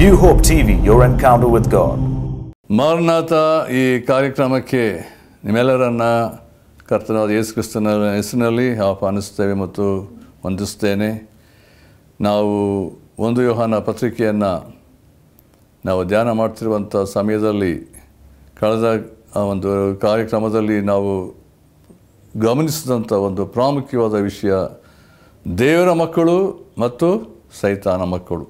new hope TV your encounter with God Maranatha ಈ ಕಾರ್ಯಕ್ರಮಕ್ಕೆ ನಿಮ್ಮೆಲ್ಲರನ್ನ ಕರ್ತನಾದ ಯೇಸು ಕ್ರಿಸ್ತನ ಹೆಸರಿನಲ್ಲಿ ಆಹ್ವಾನಿಸ್ತೇವೆ ಮತ್ತು ವಂದಿಸ್ತೇನೆ ನಾವು ಒಂದು ಯೋಹಾನ ಪತ್ರಿಕೆಯನ್ನು ನಾವು ಧ್ಯಾನ ಮಾಡ್ತಿರುವಂಥ ಸಮಯದಲ್ಲಿ ಕಳೆದ ಒಂದು ಕಾರ್ಯಕ್ರಮದಲ್ಲಿ ನಾವು ಗಮನಿಸಿದಂಥ ಒಂದು ಪ್ರಾಮುಖ್ಯವಾದ ವಿಷಯ ದೇವರ ಮಕ್ಕಳು ಮತ್ತು ಸೈತಾನ ಮಕ್ಕಳು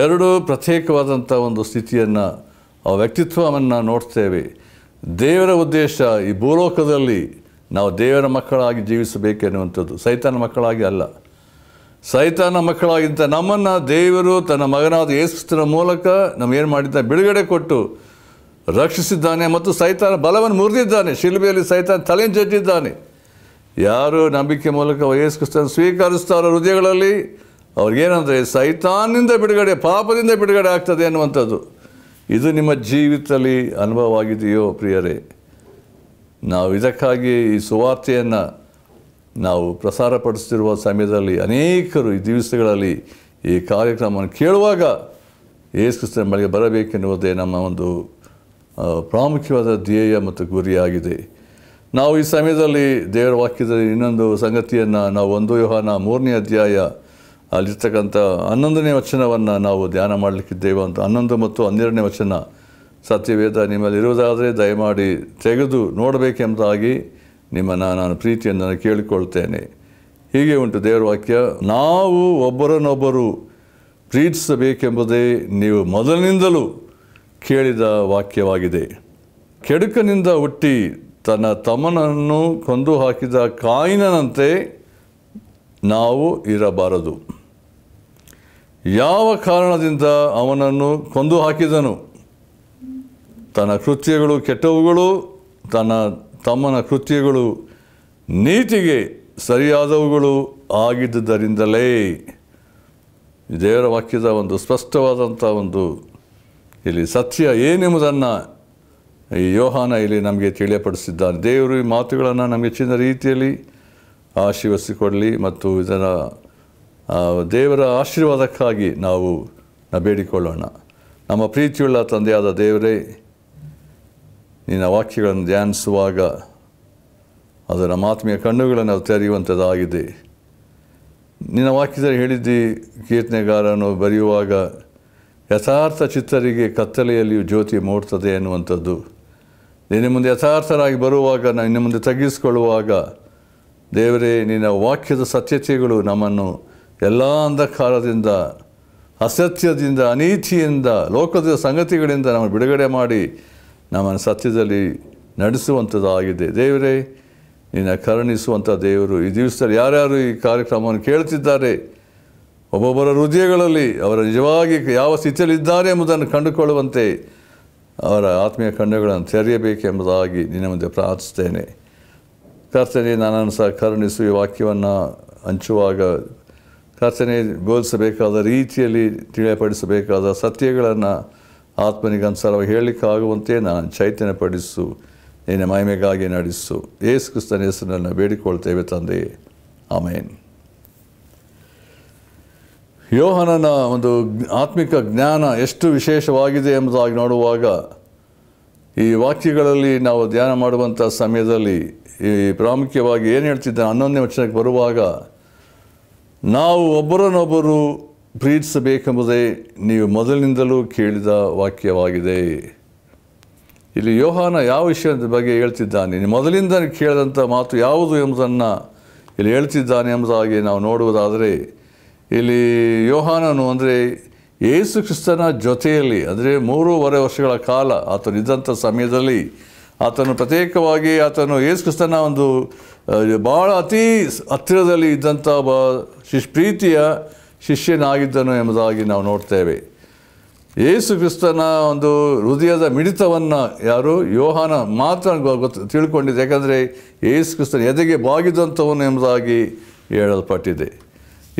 ಎರಡು ಪ್ರತ್ಯೇಕವಾದಂಥ ಒಂದು ಸ್ಥಿತಿಯನ್ನು ಆ ವ್ಯಕ್ತಿತ್ವವನ್ನು ನೋಡ್ತೇವೆ ದೇವರ ಉದ್ದೇಶ ಈ ಭೂಲೋಕದಲ್ಲಿ ನಾವು ದೇವರ ಮಕ್ಕಳಾಗಿ ಜೀವಿಸಬೇಕೆನ್ನುವಂಥದ್ದು ಸೈತಾನ ಮಕ್ಕಳಾಗಿ ಅಲ್ಲ ಸೈತಾನ ಮಕ್ಕಳಾಗಿಂತ ನಮ್ಮನ್ನು ದೇವರು ತನ್ನ ಮಗನಾದ ಯೇಸುಕ್ರಿಸ್ತನ ಮೂಲಕ ನಮಗೇನು ಮಾಡಿದ್ದ ಬಿಡುಗಡೆ ಕೊಟ್ಟು ರಕ್ಷಿಸಿದ್ದಾನೆ ಮತ್ತು ಸೈತಾನ ಬಲವನ್ನು ಮುರಿದಿದ್ದಾನೆ ಶಿಲ್ಬೆಯಲ್ಲಿ ಸೈತಾನ ತಲೆಯನ್ನು ಜಜ್ಜಿದ್ದಾನೆ ಯಾರು ನಂಬಿಕೆ ಮೂಲಕ ಯೇಸುಕ್ರಿಸ್ತನ ಸ್ವೀಕರಿಸ್ತಾರೋ ಹೃದಯಗಳಲ್ಲಿ ಅವ್ರಿಗೇನಂದರೆ ಸೈತಾನಿಂದ ಬಿಡುಗಡೆ ಪಾಪದಿಂದ ಬಿಡುಗಡೆ ಆಗ್ತದೆ ಅನ್ನುವಂಥದ್ದು ಇದು ನಿಮ್ಮ ಜೀವಿತದಲ್ಲಿ ಅನುಭವ ಆಗಿದೆಯೋ ಪ್ರಿಯರೇ ನಾವು ಇದಕ್ಕಾಗಿ ಈ ಸುವಾರ್ತೆಯನ್ನು ನಾವು ಪಡಿಸ್ತಿರುವ ಸಮಯದಲ್ಲಿ ಅನೇಕರು ಈ ದಿವಸಗಳಲ್ಲಿ ಈ ಕಾರ್ಯಕ್ರಮವನ್ನು ಕೇಳುವಾಗ ಯೇಸುಕ್ರಿಸ್ತನ ಬಳಿಗೆ ಬರಬೇಕೆನ್ನುವುದೇ ನಮ್ಮ ಒಂದು ಪ್ರಾಮುಖ್ಯವಾದ ಧ್ಯೇಯ ಮತ್ತು ಗುರಿಯಾಗಿದೆ ನಾವು ಈ ಸಮಯದಲ್ಲಿ ದೇವರ ವಾಕ್ಯದಲ್ಲಿ ಇನ್ನೊಂದು ಸಂಗತಿಯನ್ನು ನಾವು ಒಂದು ವ್ಯವಹಾರ ಮೂರನೇ ಅಧ್ಯಾಯ ಅಲ್ಲಿರ್ತಕ್ಕಂಥ ಹನ್ನೊಂದನೇ ವಚನವನ್ನು ನಾವು ಧ್ಯಾನ ಮಾಡಲಿಕ್ಕಿದ್ದೇವೆ ಅಂತ ಹನ್ನೊಂದು ಮತ್ತು ಹನ್ನೆರಡನೇ ವಚನ ಸತ್ಯವೇದ ನಿಮ್ಮಲ್ಲಿರುವುದಾದರೆ ದಯಮಾಡಿ ತೆಗೆದು ನೋಡಬೇಕೆಂಬುದಾಗಿ ನಿಮ್ಮನ್ನು ನಾನು ಪ್ರೀತಿಯನ್ನು ಕೇಳಿಕೊಳ್ತೇನೆ ಹೀಗೆ ಉಂಟು ದೇವರ ವಾಕ್ಯ ನಾವು ಒಬ್ಬರನ್ನೊಬ್ಬರು ಪ್ರೀತಿಸಬೇಕೆಂಬುದೇ ನೀವು ಮೊದಲಿನಿಂದಲೂ ಕೇಳಿದ ವಾಕ್ಯವಾಗಿದೆ ಕೆಡುಕನಿಂದ ಹುಟ್ಟಿ ತನ್ನ ತಮ್ಮನನ್ನು ಕೊಂದು ಹಾಕಿದ ಕಾಯಿನಂತೆ ನಾವು ಇರಬಾರದು ಯಾವ ಕಾರಣದಿಂದ ಅವನನ್ನು ಕೊಂದು ಹಾಕಿದನು ತನ್ನ ಕೃತ್ಯಗಳು ಕೆಟ್ಟವುಗಳು ತನ್ನ ತಮ್ಮನ ಕೃತ್ಯಗಳು ನೀತಿಗೆ ಸರಿಯಾದವುಗಳು ಆಗಿದ್ದುದರಿಂದಲೇ ದೇವರ ವಾಕ್ಯದ ಒಂದು ಸ್ಪಷ್ಟವಾದಂಥ ಒಂದು ಇಲ್ಲಿ ಸತ್ಯ ಏನೆಂಬುದನ್ನು ಈ ಯೋಹಾನ ಇಲ್ಲಿ ನಮಗೆ ತಿಳಿಯಪಡಿಸಿದ್ದಾನೆ ದೇವರು ಈ ಮಾತುಗಳನ್ನು ನಮಗೆ ಹೆಚ್ಚಿನ ರೀತಿಯಲ್ಲಿ ಆಶೀರ್ವಸಿಕೊಡಲಿ ಮತ್ತು ಇದರ ದೇವರ ಆಶೀರ್ವಾದಕ್ಕಾಗಿ ನಾವು ಬೇಡಿಕೊಳ್ಳೋಣ ನಮ್ಮ ಪ್ರೀತಿಯುಳ್ಳ ತಂದೆಯಾದ ದೇವರೇ ನಿನ್ನ ವಾಕ್ಯಗಳನ್ನು ಧ್ಯಾನಿಸುವಾಗ ಅದು ನಮ್ಮ ಆತ್ಮೀಯ ಕಣ್ಣುಗಳನ್ನು ಅದು ತೆರೆಯುವಂಥದ್ದಾಗಿದೆ ನಿನ್ನ ವಾಕ್ಯದಲ್ಲಿ ಹೇಳಿದ್ದಿ ಕೀರ್ತನೆಗಾರನು ಬರೆಯುವಾಗ ಯಥಾರ್ಥ ಚಿತ್ತರಿಗೆ ಕತ್ತಲೆಯಲ್ಲಿಯೂ ಜ್ಯೋತಿ ಮೂಡ್ತದೆ ಎನ್ನುವಂಥದ್ದು ನಿನ್ನ ಮುಂದೆ ಯಥಾರ್ಥರಾಗಿ ಬರುವಾಗ ನಾನು ನಿನ್ನ ಮುಂದೆ ತಗ್ಗಿಸಿಕೊಳ್ಳುವಾಗ ದೇವರೇ ನಿನ್ನ ವಾಕ್ಯದ ಸತ್ಯತೆಗಳು ನಮ್ಮನ್ನು ಎಲ್ಲ ಅಂಧಕಾರದಿಂದ ಅಸತ್ಯದಿಂದ ಅನೀತಿಯಿಂದ ಲೋಕದ ಸಂಗತಿಗಳಿಂದ ನಮ್ಮನ್ನು ಬಿಡುಗಡೆ ಮಾಡಿ ನಮ್ಮನ್ನು ಸತ್ಯದಲ್ಲಿ ನಡೆಸುವಂಥದ್ದಾಗಿದೆ ದೇವರೇ ನಿನ್ನ ಕರುಣಿಸುವಂಥ ದೇವರು ಈ ದಿವಸದಲ್ಲಿ ಯಾರ್ಯಾರು ಈ ಕಾರ್ಯಕ್ರಮವನ್ನು ಕೇಳ್ತಿದ್ದಾರೆ ಒಬ್ಬೊಬ್ಬರ ಹೃದಯಗಳಲ್ಲಿ ಅವರ ನಿಜವಾಗಿ ಯಾವ ಸ್ಥಿತಿಯಲ್ಲಿದ್ದಾರೆ ಎಂಬುದನ್ನು ಕಂಡುಕೊಳ್ಳುವಂತೆ ಅವರ ಆತ್ಮೀಯ ಕಣ್ಣುಗಳನ್ನು ತೆರೆಯಬೇಕೆಂಬುದಾಗಿ ನಿನ್ನ ಮುಂದೆ ಪ್ರಾರ್ಥಿಸ್ತೇನೆ ಕರ್ತನೆ ನಾನನ್ನು ಸಹ ಕರುಣಿಸು ಈ ವಾಕ್ಯವನ್ನು ಹಂಚುವಾಗ ಬೋಧಿಸಬೇಕಾದ ರೀತಿಯಲ್ಲಿ ತಿಳಿಯಪಡಿಸಬೇಕಾದ ಸತ್ಯಗಳನ್ನು ಆತ್ಮನಿಗೆ ಅನುಸಾರವಾಗಿ ಹೇಳಲಿಕ್ಕಾಗುವಂತೆ ನಾನು ಪಡಿಸು ನಿನ್ನ ಮಹಿಮೆಗಾಗಿ ನಡೆಸು ಯೇಸು ಕ್ರಿಸ್ತನ ಹೆಸರನ್ನು ಬೇಡಿಕೊಳ್ತೇವೆ ತಂದೆ ಆಮೇನ್ ಯೋಹನನ ಒಂದು ಆತ್ಮಿಕ ಜ್ಞಾನ ಎಷ್ಟು ವಿಶೇಷವಾಗಿದೆ ಎಂಬುದಾಗಿ ನೋಡುವಾಗ ಈ ವಾಕ್ಯಗಳಲ್ಲಿ ನಾವು ಧ್ಯಾನ ಮಾಡುವಂಥ ಸಮಯದಲ್ಲಿ ಈ ಪ್ರಾಮುಖ್ಯವಾಗಿ ಏನು ಹೇಳ್ತಿದ್ದ ಹನ್ನೊಂದನೇ ವಚನಕ್ಕೆ ಬರುವಾಗ ನಾವು ಒಬ್ಬರನ್ನೊಬ್ಬರು ಪ್ರೀತಿಸಬೇಕೆಂಬುದೇ ನೀವು ಮೊದಲಿನಿಂದಲೂ ಕೇಳಿದ ವಾಕ್ಯವಾಗಿದೆ ಇಲ್ಲಿ ಯೋಹಾನ ಯಾವ ವಿಷಯದ ಬಗ್ಗೆ ಹೇಳ್ತಿದ್ದಾನೆ ಮೊದಲಿಂದ ಕೇಳಿದಂಥ ಮಾತು ಯಾವುದು ಎಂಬುದನ್ನು ಇಲ್ಲಿ ಹೇಳ್ತಿದ್ದಾನೆ ಎಂಬುದಾಗಿ ನಾವು ನೋಡುವುದಾದರೆ ಇಲ್ಲಿ ಯೋಹಾನನು ಅಂದರೆ ಯೇಸು ಕ್ರಿಸ್ತನ ಜೊತೆಯಲ್ಲಿ ಅಂದರೆ ಮೂರುವರೆ ವರ್ಷಗಳ ಕಾಲ ಆತನು ಇದ್ದಂಥ ಸಮಯದಲ್ಲಿ ಆತನು ಪ್ರತ್ಯೇಕವಾಗಿ ಆತನು ಯೇಸು ಕ್ರಿಸ್ತನ ಒಂದು ಭಾಳ ಅತಿ ಹತ್ತಿರದಲ್ಲಿ ಇದ್ದಂಥ ಬ ಶಿಶ್ ಪ್ರೀತಿಯ ಶಿಷ್ಯನಾಗಿದ್ದನು ಎಂಬುದಾಗಿ ನಾವು ನೋಡ್ತೇವೆ ಯೇಸು ಕ್ರಿಸ್ತನ ಒಂದು ಹೃದಯದ ಮಿಡಿತವನ್ನು ಯಾರು ಯೋಹಾನ ಮಾತ್ರ ಗೊತ್ತು ತಿಳ್ಕೊಂಡಿದ್ದು ಯಾಕಂದರೆ ಯೇಸು ಕ್ರಿಸ್ತನ ಎದೆಗೆ ಬಾಗಿದಂಥವನು ಎಂಬುದಾಗಿ ಹೇಳಲ್ಪಟ್ಟಿದೆ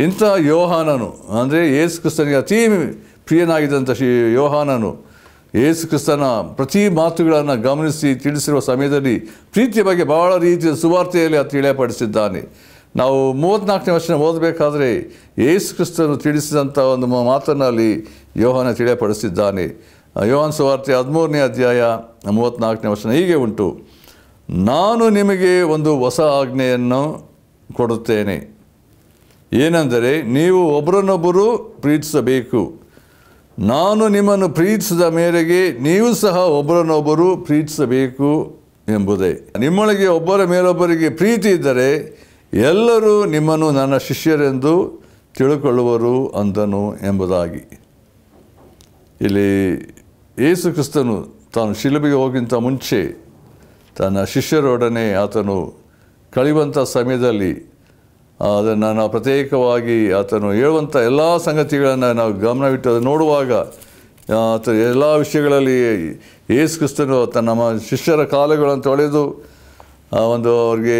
ಇಂಥ ಯೋಹಾನನು ಅಂದರೆ ಯೇಸು ಕ್ರಿಸ್ತನಿಗೆ ಅತೀ ಪ್ರಿಯನಾಗಿದ್ದಂಥ ಶಿ ಯೋಹಾನನು ಯೇಸು ಕ್ರಿಸ್ತನ ಪ್ರತಿ ಮಾತುಗಳನ್ನು ಗಮನಿಸಿ ತಿಳಿಸಿರುವ ಸಮಯದಲ್ಲಿ ಪ್ರೀತಿಯ ಬಗ್ಗೆ ಬಹಳ ರೀತಿಯ ಸುವಾರ್ತೆಯಲ್ಲಿ ಅದು ತಿಳಿಯಪಡಿಸಿದ್ದಾನೆ ನಾವು ಮೂವತ್ತ್ನಾಲ್ಕನೇ ವರ್ಷ ಓದಬೇಕಾದ್ರೆ ಯೇಸು ಕ್ರಿಸ್ತನು ತಿಳಿಸಿದಂಥ ಒಂದು ಮಾತನಲ್ಲಿ ಯೋಹನ ತಿಳಿಯಪಡಿಸಿದ್ದಾನೆ ಯೋಹನ್ ಸುವಾರ್ತೆ ಹದಿಮೂರನೇ ಅಧ್ಯಾಯ ಮೂವತ್ತ್ನಾಲ್ಕನೇ ವರ್ಷ ಹೀಗೆ ಉಂಟು ನಾನು ನಿಮಗೆ ಒಂದು ಹೊಸ ಆಜ್ಞೆಯನ್ನು ಕೊಡುತ್ತೇನೆ ಏನೆಂದರೆ ನೀವು ಒಬ್ಬರನ್ನೊಬ್ಬರು ಪ್ರೀತಿಸಬೇಕು ನಾನು ನಿಮ್ಮನ್ನು ಪ್ರೀತಿಸಿದ ಮೇರೆಗೆ ನೀವು ಸಹ ಒಬ್ಬರನ್ನೊಬ್ಬರು ಪ್ರೀತಿಸಬೇಕು ಎಂಬುದೇ ನಿಮ್ಮೊಳಗೆ ಒಬ್ಬರ ಮೇಲೊಬ್ಬರಿಗೆ ಪ್ರೀತಿ ಇದ್ದರೆ ಎಲ್ಲರೂ ನಿಮ್ಮನ್ನು ನನ್ನ ಶಿಷ್ಯರೆಂದು ತಿಳುಕೊಳ್ಳುವರು ಅಂದನು ಎಂಬುದಾಗಿ ಇಲ್ಲಿ ಯೇಸು ಕ್ರಿಸ್ತನು ತಾನು ಶಿಲುಬೆಗೆ ಹೋಗಿಂತ ಮುಂಚೆ ತನ್ನ ಶಿಷ್ಯರೊಡನೆ ಆತನು ಕಳೆಯುವಂಥ ಸಮಯದಲ್ಲಿ ಅದನ್ನು ನಾವು ಪ್ರತ್ಯೇಕವಾಗಿ ಆತನು ಹೇಳುವಂಥ ಎಲ್ಲ ಸಂಗತಿಗಳನ್ನು ನಾವು ಗಮನವಿಟ್ಟು ನೋಡುವಾಗ ಆತ ಎಲ್ಲ ವಿಷಯಗಳಲ್ಲಿ ಯೇಸು ಕ್ರಿಸ್ತನು ತನ್ನ ನಮ್ಮ ಶಿಷ್ಯರ ಕಾಲಗಳನ್ನು ತೊಳೆದು ಒಂದು ಅವ್ರಿಗೆ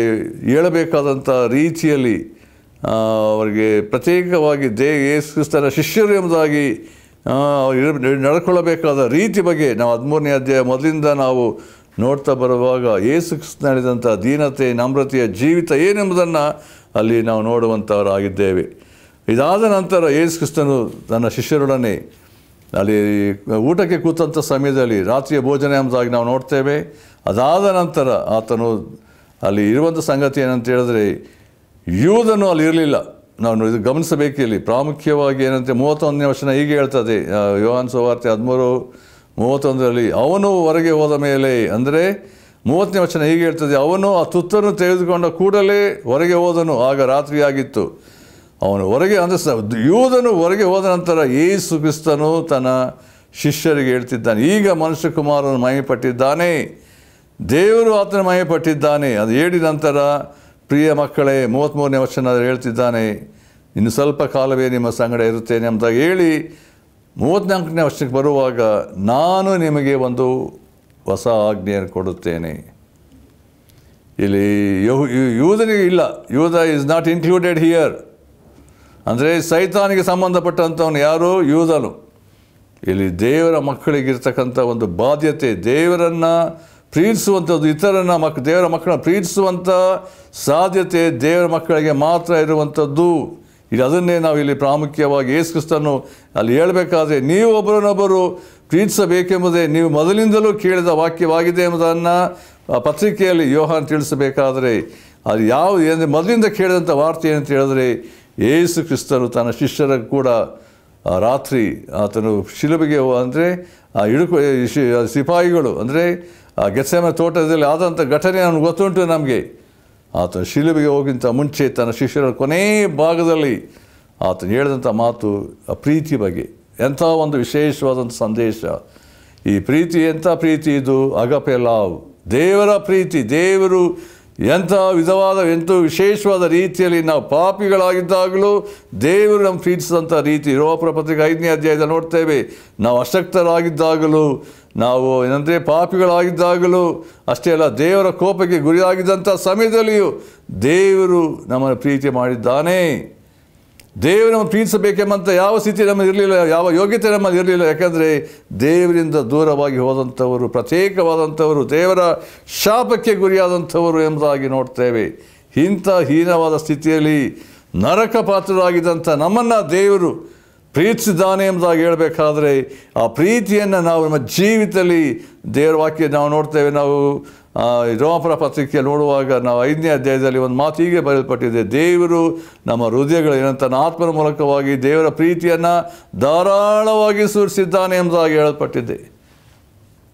ಹೇಳಬೇಕಾದಂಥ ರೀತಿಯಲ್ಲಿ ಅವರಿಗೆ ಪ್ರತ್ಯೇಕವಾಗಿ ದೇ ಯೇಸು ಕ್ರಿಸ್ತನ ಶಿಷ್ಯರು ಎಂಬುದಾಗಿ ನಡ್ಕೊಳ್ಳಬೇಕಾದ ರೀತಿ ಬಗ್ಗೆ ನಾವು ಹದಿಮೂರನೇ ಅಧ್ಯಾಯ ಮೊದಲಿಂದ ನಾವು ನೋಡ್ತಾ ಬರುವಾಗ ಯೇಸು ಕ್ರಿಸ್ತನ ದೀನತೆ ನಮ್ರತೆಯ ಜೀವಿತ ಏನೆಂಬುದನ್ನು ಅಲ್ಲಿ ನಾವು ನೋಡುವಂಥವರಾಗಿದ್ದೇವೆ ಇದಾದ ನಂತರ ಯೇಸು ಕ್ರಿಸ್ತನು ತನ್ನ ಶಿಷ್ಯರೊಡನೆ ಅಲ್ಲಿ ಊಟಕ್ಕೆ ಕೂತಂಥ ಸಮಯದಲ್ಲಿ ರಾತ್ರಿಯ ಭೋಜನ ಎಂಬುದಾಗಿ ನಾವು ನೋಡ್ತೇವೆ ಅದಾದ ನಂತರ ಆತನು ಅಲ್ಲಿ ಇರುವಂಥ ಸಂಗತಿ ಏನಂತ ಹೇಳಿದ್ರೆ ಯೂದನು ಅಲ್ಲಿ ಇರಲಿಲ್ಲ ನಾವು ಇದು ಗಮನಿಸಬೇಕು ಇಲ್ಲಿ ಪ್ರಾಮುಖ್ಯವಾಗಿ ಏನಂತೆ ಮೂವತ್ತೊಂದನೇ ವರ್ಷನ ಹೀಗೆ ಹೇಳ್ತದೆ ಯೋಹಾನ್ ಸೋವಾರ್ತೆ ಹದಿಮೂರು ಮೂವತ್ತೊಂದರಲ್ಲಿ ಅವನು ಹೊರಗೆ ಹೋದ ಮೇಲೆ ಅಂದರೆ ಮೂವತ್ತನೇ ವಚನ ಹೀಗೆ ಹೇಳ್ತದೆ ಅವನು ಆ ತುತ್ತನ್ನು ತೆಗೆದುಕೊಂಡ ಕೂಡಲೇ ಹೊರಗೆ ಹೋದನು ಆಗ ರಾತ್ರಿಯಾಗಿತ್ತು ಅವನು ಹೊರಗೆ ಅಂದರೆ ಯೋಧನು ಹೊರಗೆ ಹೋದ ನಂತರ ಏಸು ಕ್ರಿಸ್ತನು ತನ್ನ ಶಿಷ್ಯರಿಗೆ ಹೇಳ್ತಿದ್ದಾನೆ ಈಗ ಮನುಷ್ಯ ಕುಮಾರನು ಮಹಿಮೆಪಟ್ಟಿದ್ದಾನೆ ದೇವರು ಆತನ ಮಹಿಮೆಪಟ್ಟಿದ್ದಾನೆ ಅದು ಹೇಳಿದ ನಂತರ ಪ್ರಿಯ ಮಕ್ಕಳೇ ಮೂವತ್ತ್ಮೂರನೇ ವರ್ಷನ ಹೇಳ್ತಿದ್ದಾನೆ ಇನ್ನು ಸ್ವಲ್ಪ ಕಾಲವೇ ನಿಮ್ಮ ಸಂಗಡ ಇರುತ್ತೇನೆ ಅಂತ ಹೇಳಿ ಮೂವತ್ತ್ನಾಲ್ಕನೇ ವರ್ಷಕ್ಕೆ ಬರುವಾಗ ನಾನು ನಿಮಗೆ ಒಂದು ಹೊಸ ಆಜ್ಞೆಯನ್ನು ಕೊಡುತ್ತೇನೆ ಇಲ್ಲಿ ಯಹು ಯೂದನಿಗೆ ಇಲ್ಲ ಯೂದ ಈಸ್ ನಾಟ್ ಇನ್ಕ್ಲೂಡೆಡ್ ಹಿಯರ್ ಅಂದರೆ ಸೈತಾನಿಗೆ ಸಂಬಂಧಪಟ್ಟಂಥವನು ಯಾರು ಯೂದನು ಇಲ್ಲಿ ದೇವರ ಮಕ್ಕಳಿಗಿರ್ತಕ್ಕಂಥ ಒಂದು ಬಾಧ್ಯತೆ ದೇವರನ್ನು ಪ್ರೀತಿಸುವಂಥದ್ದು ಇತರನ್ನು ಮಕ್ ದೇವರ ಮಕ್ಕಳನ್ನು ಪ್ರೀತಿಸುವಂಥ ಸಾಧ್ಯತೆ ದೇವರ ಮಕ್ಕಳಿಗೆ ಮಾತ್ರ ಇರುವಂಥದ್ದು ಅದನ್ನೇ ನಾವು ಇಲ್ಲಿ ಪ್ರಾಮುಖ್ಯವಾಗಿ ಏಸು ಕ್ರಿಸ್ತನು ಅಲ್ಲಿ ಹೇಳಬೇಕಾದ್ರೆ ನೀವು ಒಬ್ಬರನ್ನೊಬ್ಬರು ಪ್ರೀತಿಸಬೇಕೆಂಬುದೇ ನೀವು ಮೊದಲಿಂದಲೂ ಕೇಳಿದ ವಾಕ್ಯವಾಗಿದೆ ಎಂಬುದನ್ನು ಪತ್ರಿಕೆಯಲ್ಲಿ ಯೋಹಾನ್ ತಿಳಿಸಬೇಕಾದರೆ ಅದು ಯಾವ ಏನು ಮೊದಲಿಂದ ಕೇಳಿದಂಥ ವಾರ್ತೆ ಏನಂತ ಹೇಳಿದ್ರೆ ಏಸು ಕ್ರಿಸ್ತನು ತನ್ನ ಶಿಷ್ಯರ ಕೂಡ ರಾತ್ರಿ ಆತನು ಶಿಲುಬೆಗೆ ಅಂದರೆ ಆ ಇಡುಕು ಸಿಪಾಯಿಗಳು ಅಂದರೆ ಆ ಗೆಸೆಮ ತೋಟದಲ್ಲಿ ಆದಂಥ ಘಟನೆ ಅವನು ಗೊತ್ತುಂಟು ನಮಗೆ ಆತ ಶಿಲುಬೆಗೆ ಹೋಗಿಂತ ಮುಂಚೆ ತನ್ನ ಶಿಷ್ಯರ ಕೊನೆಯ ಭಾಗದಲ್ಲಿ ಆತನು ಹೇಳಿದಂಥ ಮಾತು ಆ ಪ್ರೀತಿ ಬಗ್ಗೆ ಎಂಥ ಒಂದು ವಿಶೇಷವಾದಂಥ ಸಂದೇಶ ಈ ಪ್ರೀತಿ ಎಂಥ ಪ್ರೀತಿ ಇದು ಅಗಪೆ ಲಾವ್ ದೇವರ ಪ್ರೀತಿ ದೇವರು ಎಂಥ ವಿಧವಾದ ಎಂಥ ವಿಶೇಷವಾದ ರೀತಿಯಲ್ಲಿ ನಾವು ಪಾಪಿಗಳಾಗಿದ್ದಾಗಲೂ ದೇವರು ನಮ್ಮ ಪ್ರೀತಿಸಿದಂಥ ರೀತಿ ರೋಪರ ಪತ್ರಿಕೆ ಐದನೇ ಅಧ್ಯಾಯದ ನೋಡ್ತೇವೆ ನಾವು ಅಶಕ್ತರಾಗಿದ್ದಾಗಲೂ ನಾವು ಏನಂದರೆ ಪಾಪಿಗಳಾಗಿದ್ದಾಗಲೂ ಅಷ್ಟೇ ಅಲ್ಲ ದೇವರ ಕೋಪಕ್ಕೆ ಗುರಿಯಾಗಿದ್ದಂಥ ಸಮಯದಲ್ಲಿಯೂ ದೇವರು ನಮ್ಮನ್ನು ಪ್ರೀತಿ ಮಾಡಿದ್ದಾನೆ ದೇವರು ನಮ್ಮನ್ನು ಪ್ರೀತಿಸಬೇಕೆಂಬಂಥ ಯಾವ ಸ್ಥಿತಿ ನಮ್ಮಲ್ಲಿ ಇರಲಿಲ್ಲ ಯಾವ ಯೋಗ್ಯತೆ ನಮ್ಮಲ್ಲಿ ಇರಲಿಲ್ಲ ಯಾಕಂದರೆ ದೇವರಿಂದ ದೂರವಾಗಿ ಹೋದಂಥವರು ಪ್ರತ್ಯೇಕವಾದಂಥವರು ದೇವರ ಶಾಪಕ್ಕೆ ಗುರಿಯಾದಂಥವರು ಎಂಬುದಾಗಿ ನೋಡ್ತೇವೆ ಇಂಥ ಹೀನವಾದ ಸ್ಥಿತಿಯಲ್ಲಿ ನರಕ ಪಾತ್ರರಾಗಿದ್ದಂಥ ನಮ್ಮನ್ನು ದೇವರು ಪ್ರೀತಿಸಿದ್ದಾನೆ ಎಂಬುದಾಗಿ ಹೇಳಬೇಕಾದ್ರೆ ಆ ಪ್ರೀತಿಯನ್ನು ನಾವು ನಮ್ಮ ಜೀವಿತದಲ್ಲಿ ದೇವರ ವಾಕ್ಯ ನಾವು ನೋಡ್ತೇವೆ ನಾವು ರೋಮಪುರ ಪತ್ರಿಕೆ ನೋಡುವಾಗ ನಾವು ಐದನೇ ಅಧ್ಯಾಯದಲ್ಲಿ ಒಂದು ಮಾತು ಹೀಗೆ ಬರೆಯಲ್ಪಟ್ಟಿದೆ ದೇವರು ನಮ್ಮ ಹೃದಯಗಳು ತನ್ನ ಆತ್ಮನ ಮೂಲಕವಾಗಿ ದೇವರ ಪ್ರೀತಿಯನ್ನು ಧಾರಾಳವಾಗಿ ಸೂರಿಸಿದ್ದಾನೆ ಎಂಬುದಾಗಿ ಹೇಳಲ್ಪಟ್ಟಿದೆ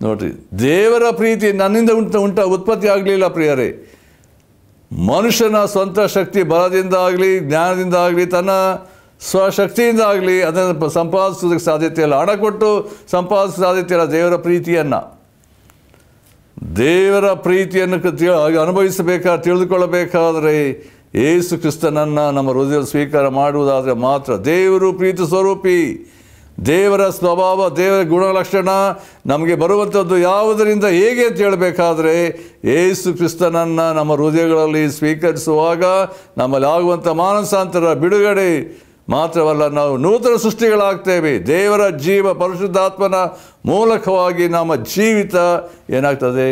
ನೋಡ್ರಿ ದೇವರ ಪ್ರೀತಿ ನನ್ನಿಂದ ಉಂಟು ಉಂಟ ಉತ್ಪತ್ತಿ ಆಗಲಿಲ್ಲ ಪ್ರಿಯರೇ ಮನುಷ್ಯನ ಸ್ವಂತ ಶಕ್ತಿ ಬಲದಿಂದ ಆಗಲಿ ಜ್ಞಾನದಿಂದ ಆಗಲಿ ತನ್ನ ಸ್ವಶಕ್ತಿಯಿಂದ ಆಗಲಿ ಅದನ್ನು ಸಂಪಾದಿಸೋದಕ್ಕೆ ಸಾಧ್ಯತೆ ಇಲ್ಲ ಹಣ ಕೊಟ್ಟು ಸಂಪಾದಿಸೋ ಸಾಧ್ಯತೆ ಇಲ್ಲ ದೇವರ ಪ್ರೀತಿಯನ್ನು ದೇವರ ಪ್ರೀತಿಯನ್ನು ಅನುಭವಿಸಬೇಕಾ ತಿಳಿದುಕೊಳ್ಳಬೇಕಾದರೆ ಏಸು ಕ್ರಿಸ್ತನನ್ನು ನಮ್ಮ ಹೃದಯದಲ್ಲಿ ಸ್ವೀಕಾರ ಮಾಡುವುದಾದರೆ ಮಾತ್ರ ದೇವರು ಪ್ರೀತಿ ಸ್ವರೂಪಿ ದೇವರ ಸ್ವಭಾವ ದೇವರ ಗುಣಲಕ್ಷಣ ನಮಗೆ ಬರುವಂಥದ್ದು ಯಾವುದರಿಂದ ಹೇಗೆ ಅಂತ ಹೇಳಬೇಕಾದ್ರೆ ಏಸು ಕ್ರಿಸ್ತನನ್ನು ನಮ್ಮ ಹೃದಯಗಳಲ್ಲಿ ಸ್ವೀಕರಿಸುವಾಗ ನಮ್ಮಲ್ಲಿ ಆಗುವಂಥ ಮಾನಸಾಂತರ ಬಿಡುಗಡೆ ಮಾತ್ರವಲ್ಲ ನಾವು ನೂತನ ಸೃಷ್ಟಿಗಳಾಗ್ತೇವೆ ದೇವರ ಜೀವ ಪರಿಶುದ್ಧಾತ್ಮನ ಮೂಲಕವಾಗಿ ನಮ್ಮ ಜೀವಿತ ಏನಾಗ್ತದೆ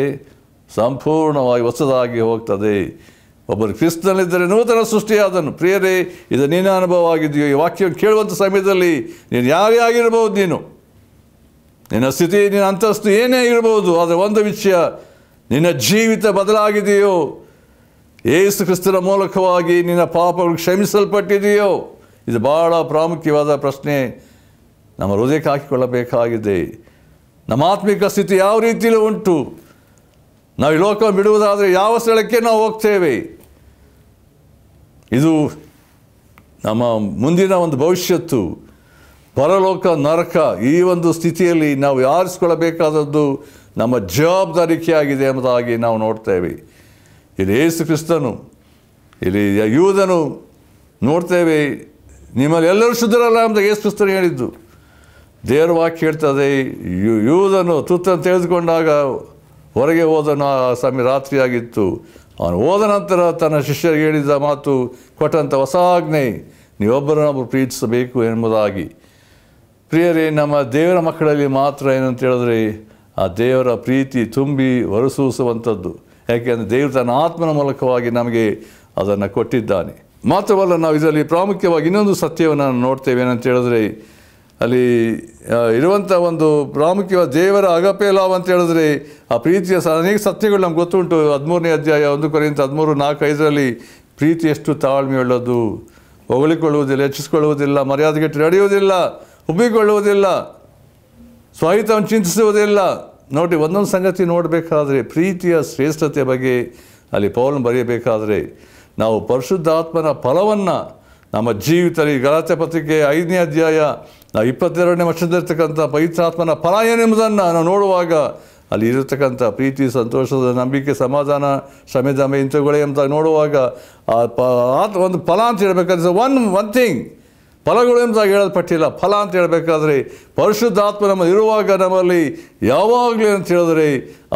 ಸಂಪೂರ್ಣವಾಗಿ ಹೊಸದಾಗಿ ಹೋಗ್ತದೆ ಒಬ್ಬರು ಕ್ರಿಸ್ತನಲ್ಲಿದ್ದರೆ ನೂತನ ಸೃಷ್ಟಿಯಾದನು ಪ್ರಿಯರೇ ಇದು ನಿನ್ನ ಅನುಭವ ಆಗಿದೆಯೋ ಈ ವಾಕ್ಯ ಕೇಳುವಂಥ ಸಮಯದಲ್ಲಿ ನೀನು ಯಾರೇ ಆಗಿರ್ಬೋದು ನೀನು ನಿನ್ನ ಸ್ಥಿತಿ ನಿನ್ನ ಅಂತಸ್ತು ಏನೇ ಇರ್ಬೋದು ಆದರೆ ಒಂದು ವಿಷಯ ನಿನ್ನ ಜೀವಿತ ಬದಲಾಗಿದೆಯೋ ಏಸು ಕ್ರಿಸ್ತನ ಮೂಲಕವಾಗಿ ನಿನ್ನ ಪಾಪಗಳು ಕ್ಷಮಿಸಲ್ಪಟ್ಟಿದೆಯೋ ಇದು ಬಹಳ ಪ್ರಾಮುಖ್ಯವಾದ ಪ್ರಶ್ನೆ ನಮ್ಮ ಹೃದಯಕ್ಕೆ ಹಾಕಿಕೊಳ್ಳಬೇಕಾಗಿದೆ ನಮ್ಮ ಆತ್ಮಿಕ ಸ್ಥಿತಿ ಯಾವ ರೀತಿಯಲ್ಲಿ ಉಂಟು ನಾವು ಈ ಲೋಕ ಬಿಡುವುದಾದರೆ ಯಾವ ಸ್ಥಳಕ್ಕೆ ನಾವು ಹೋಗ್ತೇವೆ ಇದು ನಮ್ಮ ಮುಂದಿನ ಒಂದು ಭವಿಷ್ಯತ್ತು ಪರಲೋಕ ನರಕ ಈ ಒಂದು ಸ್ಥಿತಿಯಲ್ಲಿ ನಾವು ಆರಿಸಿಕೊಳ್ಳಬೇಕಾದದ್ದು ನಮ್ಮ ಜವಾಬ್ದಾರಿಕೆಯಾಗಿದೆ ಎಂಬುದಾಗಿ ನಾವು ನೋಡ್ತೇವೆ ಇಲ್ಲಿ ಯೇಸು ಕ್ರಿಸ್ತನು ಇಲ್ಲಿ ಯೂದನು ನೋಡ್ತೇವೆ ನಿಮ್ಮಲ್ಲಿ ಎಲ್ಲರೂ ಶುದ್ಧರಲ್ಲ ಅಂತ ಯೇಸುಸ್ತರು ಹೇಳಿದ್ದು ದೇವರು ವಾಕ್ಯ ಹೇಳ್ತದೆ ಯು ಯೂದನು ತುತ್ತನ್ನು ತೆಗೆದುಕೊಂಡಾಗ ಹೊರಗೆ ಹೋದನು ಆ ಸಮಯ ರಾತ್ರಿಯಾಗಿತ್ತು ಅವನು ಹೋದ ನಂತರ ತನ್ನ ಶಿಷ್ಯರಿಗೆ ಹೇಳಿದ ಮಾತು ಕೊಟ್ಟಂಥ ಹೊಸ ಆಜ್ಞೆ ನೀವೊಬ್ಬರನ್ನೊಬ್ಬರು ಪ್ರೀತಿಸಬೇಕು ಎಂಬುದಾಗಿ ಪ್ರಿಯರೇ ನಮ್ಮ ದೇವರ ಮಕ್ಕಳಲ್ಲಿ ಮಾತ್ರ ಏನಂತ ಹೇಳಿದ್ರೆ ಆ ದೇವರ ಪ್ರೀತಿ ತುಂಬಿ ಹೊರಸೂಸುವಂಥದ್ದು ಯಾಕೆಂದರೆ ದೇವರು ತನ್ನ ಆತ್ಮನ ಮೂಲಕವಾಗಿ ನಮಗೆ ಅದನ್ನು ಕೊಟ್ಟಿದ್ದಾನೆ ಮಾತ್ರವಲ್ಲ ನಾವು ಇದರಲ್ಲಿ ಪ್ರಾಮುಖ್ಯವಾಗಿ ಇನ್ನೊಂದು ಸತ್ಯವನ್ನು ನಾನು ನೋಡ್ತೇವೆ ಏನಂತ ಹೇಳಿದ್ರೆ ಅಲ್ಲಿ ಇರುವಂಥ ಒಂದು ಪ್ರಾಮುಖ್ಯವಾದ ದೇವರ ಅಗಪೆ ಲಾಭ ಅಂತ ಹೇಳಿದ್ರೆ ಆ ಪ್ರೀತಿಯ ಅನೇಕ ಸತ್ಯಗಳು ನಮ್ಗೆ ಗೊತ್ತುಂಟು ಹದಿಮೂರನೇ ಅಧ್ಯಾಯ ಒಂದು ಕೊರೆಯಂತ ಹದಿಮೂರು ನಾಲ್ಕು ಐದರಲ್ಲಿ ಪ್ರೀತಿ ಎಷ್ಟು ತಾಳ್ಮೆಯುಳ್ಳದು ಹೊಗಳಿಕೊಳ್ಳುವುದಿಲ್ಲ ಹೆಚ್ಚಿಸಿಕೊಳ್ಳುವುದಿಲ್ಲ ಮರ್ಯಾದೆಗೆಟ್ಟು ನಡೆಯುವುದಿಲ್ಲ ಉಬ್ಬಿಕೊಳ್ಳುವುದಿಲ್ಲ ಸ್ವಾಹಿತವನ್ನು ಚಿಂತಿಸುವುದಿಲ್ಲ ನೋಡಿ ಒಂದೊಂದು ಸಂಗತಿ ನೋಡಬೇಕಾದ್ರೆ ಪ್ರೀತಿಯ ಶ್ರೇಷ್ಠತೆ ಬಗ್ಗೆ ಅಲ್ಲಿ ಪೌಲ್ನ ಬರೆಯಬೇಕಾದರೆ ನಾವು ಪರಿಶುದ್ಧಾತ್ಮನ ಫಲವನ್ನು ನಮ್ಮ ಜೀವಿತ ಈ ಗಲಾತೆ ಪತ್ರಿಕೆ ಐದನೇ ಅಧ್ಯಾಯ ನಾವು ಇಪ್ಪತ್ತೆರಡನೇ ವರ್ಷದಲ್ಲಿರ್ತಕ್ಕಂಥ ಪವಿತ್ರಾತ್ಮನ ಫಲ ಏನೆಂಬುದನ್ನು ನಾವು ನೋಡುವಾಗ ಅಲ್ಲಿ ಇರತಕ್ಕಂಥ ಪ್ರೀತಿ ಸಂತೋಷದ ನಂಬಿಕೆ ಸಮಾಧಾನ ಶ್ರಮೆದಮೆ ಇಂಥವುಗಳೇ ಅಂತ ನೋಡುವಾಗ ಆ ಪ ಒಂದು ಫಲ ಅಂತ ಹೇಳಬೇಕಾದ್ರೆ ಒನ್ ಒನ್ ಥಿಂಗ್ ಫಲಗಳು ಅಂತ ಹೇಳಲ್ಪಟ್ಟಿಲ್ಲ ಫಲ ಅಂತ ಹೇಳಬೇಕಾದ್ರೆ ಪರಿಶುದ್ಧಾತ್ಮ ಇರುವಾಗ ನಮ್ಮಲ್ಲಿ ಯಾವಾಗಲೂ ಅಂತ ಹೇಳಿದ್ರೆ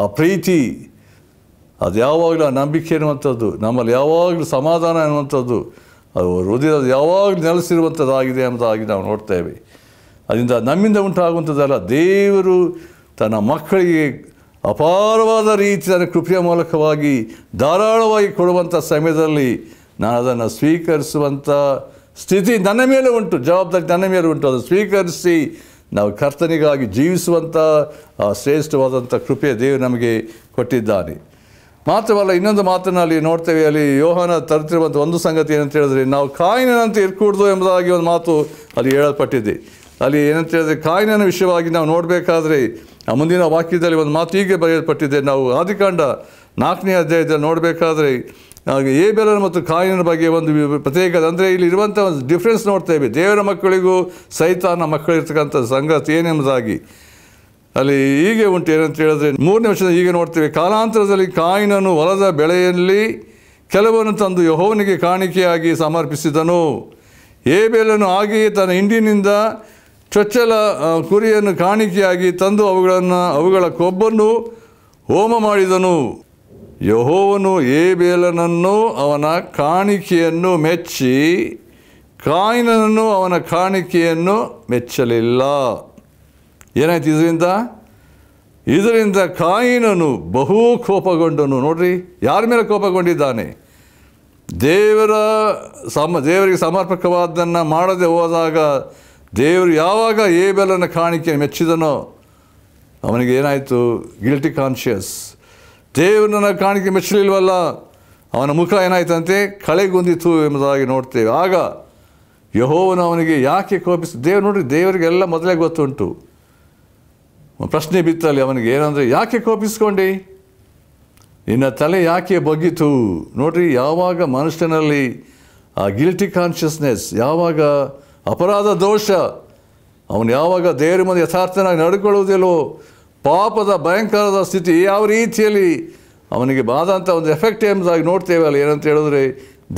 ಆ ಪ್ರೀತಿ ಅದು ಯಾವಾಗಲೂ ಆ ನಂಬಿಕೆ ಅನ್ನುವಂಥದ್ದು ನಮ್ಮಲ್ಲಿ ಯಾವಾಗಲೂ ಸಮಾಧಾನ ಅನ್ನುವಂಥದ್ದು ಅದು ಹೃದಯ ಯಾವಾಗಲೂ ನೆಲೆಸಿರುವಂಥದ್ದಾಗಿದೆ ಎಂಬುದಾಗಿ ನಾವು ನೋಡ್ತೇವೆ ಅದರಿಂದ ನಮ್ಮಿಂದ ಉಂಟಾಗುವಂಥದ್ದಲ್ಲ ದೇವರು ತನ್ನ ಮಕ್ಕಳಿಗೆ ಅಪಾರವಾದ ರೀತಿ ತನ್ನ ಕೃಪೆಯ ಮೂಲಕವಾಗಿ ಧಾರಾಳವಾಗಿ ಕೊಡುವಂಥ ಸಮಯದಲ್ಲಿ ನಾನು ಅದನ್ನು ಸ್ವೀಕರಿಸುವಂಥ ಸ್ಥಿತಿ ನನ್ನ ಮೇಲೆ ಉಂಟು ಜವಾಬ್ದಾರಿ ನನ್ನ ಮೇಲೆ ಉಂಟು ಅದನ್ನು ಸ್ವೀಕರಿಸಿ ನಾವು ಕರ್ತನಿಗಾಗಿ ಜೀವಿಸುವಂಥ ಶ್ರೇಷ್ಠವಾದಂಥ ಕೃಪೆ ದೇವರು ನಮಗೆ ಕೊಟ್ಟಿದ್ದಾನೆ ಮಾತ್ರವಲ್ಲ ಇನ್ನೊಂದು ಮಾತನ್ನು ಅಲ್ಲಿ ನೋಡ್ತೇವೆ ಅಲ್ಲಿ ಯೋಹನ ತರುತ್ತಿರುವಂಥ ಒಂದು ಸಂಗತಿ ಏನಂತ ಹೇಳಿದ್ರೆ ನಾವು ಕಾಯಿನಂತೆ ಇರ್ಕೂಡ್ದು ಎಂಬುದಾಗಿ ಒಂದು ಮಾತು ಅಲ್ಲಿ ಹೇಳಲ್ಪಟ್ಟಿದ್ದೆ ಅಲ್ಲಿ ಏನಂತ ಹೇಳಿದ್ರೆ ಕಾಯಿನ ವಿಷಯವಾಗಿ ನಾವು ನೋಡಬೇಕಾದ್ರೆ ಆ ಮುಂದಿನ ವಾಕ್ಯದಲ್ಲಿ ಒಂದು ಮಾತು ಹೀಗೆ ಬರೆಯಲ್ಪಟ್ಟಿದ್ದೆ ನಾವು ಆದಿಕಾಂಡ ನಾಲ್ಕನೇ ಅಧ್ಯಾಯದಲ್ಲಿ ನೋಡಬೇಕಾದ್ರೆ ಏಬೆಲನ ಮತ್ತು ಕಾಯಿನ ಬಗ್ಗೆ ಒಂದು ಪ್ರತ್ಯೇಕ ಅಂದರೆ ಇಲ್ಲಿ ಇರುವಂಥ ಒಂದು ಡಿಫ್ರೆನ್ಸ್ ನೋಡ್ತೇವೆ ದೇವರ ಮಕ್ಕಳಿಗೂ ಸಹಿತ ನಮ್ಮ ಮಕ್ಕಳಿರ್ತಕ್ಕಂಥ ಸಂಗತಿ ಏನೆಂಬುದಾಗಿ ಅಲ್ಲಿ ಹೀಗೆ ಉಂಟು ಏನಂತ ಹೇಳಿದ್ರೆ ಮೂರನೇ ವರ್ಷದ ಹೀಗೆ ನೋಡ್ತೇವೆ ಕಾಲಾಂತರದಲ್ಲಿ ಕಾಯಿನನು ಹೊಲದ ಬೆಳೆಯಲ್ಲಿ ಕೆಲವನ್ನು ತಂದು ಯಹೋವನಿಗೆ ಕಾಣಿಕೆಯಾಗಿ ಸಮರ್ಪಿಸಿದನು ಏಬೇಲನು ಆಗಿ ತನ್ನ ಹಿಂಡಿನಿಂದ ಚೊಚ್ಚಲ ಕುರಿಯನ್ನು ಕಾಣಿಕೆಯಾಗಿ ತಂದು ಅವುಗಳನ್ನು ಅವುಗಳ ಕೊಬ್ಬನ್ನು ಹೋಮ ಮಾಡಿದನು ಯಹೋವನು ಏಬೇಲನನ್ನು ಅವನ ಕಾಣಿಕೆಯನ್ನು ಮೆಚ್ಚಿ ಕಾಯಿನನನ್ನು ಅವನ ಕಾಣಿಕೆಯನ್ನು ಮೆಚ್ಚಲಿಲ್ಲ ಏನಾಯ್ತು ಇದರಿಂದ ಇದರಿಂದ ಕಾಯಿನನು ಬಹು ಕೋಪಗೊಂಡನು ನೋಡ್ರಿ ಯಾರ ಮೇಲೆ ಕೋಪಗೊಂಡಿದ್ದಾನೆ ದೇವರ ಸಮ ದೇವರಿಗೆ ಸಮರ್ಪಕವಾದನ್ನು ಮಾಡದೆ ಹೋದಾಗ ದೇವರು ಯಾವಾಗ ಬೆಲನ ಕಾಣಿಕೆ ಮೆಚ್ಚಿದನೋ ಅವನಿಗೆ ಏನಾಯಿತು ಗಿಲ್ಟಿ ಕಾನ್ಷಿಯಸ್ ದೇವರನ್ನ ಕಾಣಿಕೆ ಮೆಚ್ಚಲಿಲ್ವಲ್ಲ ಅವನ ಮುಖ ಏನಾಯ್ತಂತೆ ಕಳೆಗುಂದಿತು ಎಂಬುದಾಗಿ ನೋಡ್ತೇವೆ ಆಗ ಯಹೋವನು ಅವನಿಗೆ ಯಾಕೆ ಕೋಪಿಸ್ ದೇವ್ರು ನೋಡ್ರಿ ದೇವರಿಗೆಲ್ಲ ಮೊದಲೇ ಗೊತ್ತುಂಟು ಪ್ರಶ್ನೆ ಬಿತ್ತಲ್ಲಿ ಅವನಿಗೆ ಏನಂದರೆ ಯಾಕೆ ಕೋಪಿಸ್ಕೊಂಡಿ ನಿನ್ನ ತಲೆ ಯಾಕೆ ಬಗ್ಗಿತು ನೋಡ್ರಿ ಯಾವಾಗ ಮನುಷ್ಯನಲ್ಲಿ ಆ ಗಿಲ್ಟಿ ಕಾನ್ಷಿಯಸ್ನೆಸ್ ಯಾವಾಗ ಅಪರಾಧ ದೋಷ ಅವನು ಯಾವಾಗ ಧೈರ್ಯ ಮುಂದೆ ಯಥಾರ್ಥನಾಗಿ ನಡ್ಕೊಳ್ಳೋದಿಲ್ಲೋ ಪಾಪದ ಭಯಂಕರದ ಸ್ಥಿತಿ ಯಾವ ರೀತಿಯಲ್ಲಿ ಅವನಿಗೆ ಬಾದಂಥ ಒಂದು ಎಫೆಕ್ಟ್ ಎಂಬುದಾಗಿ ನೋಡ್ತೇವೆ ಅಲ್ಲ ಏನಂತ ಹೇಳಿದ್ರೆ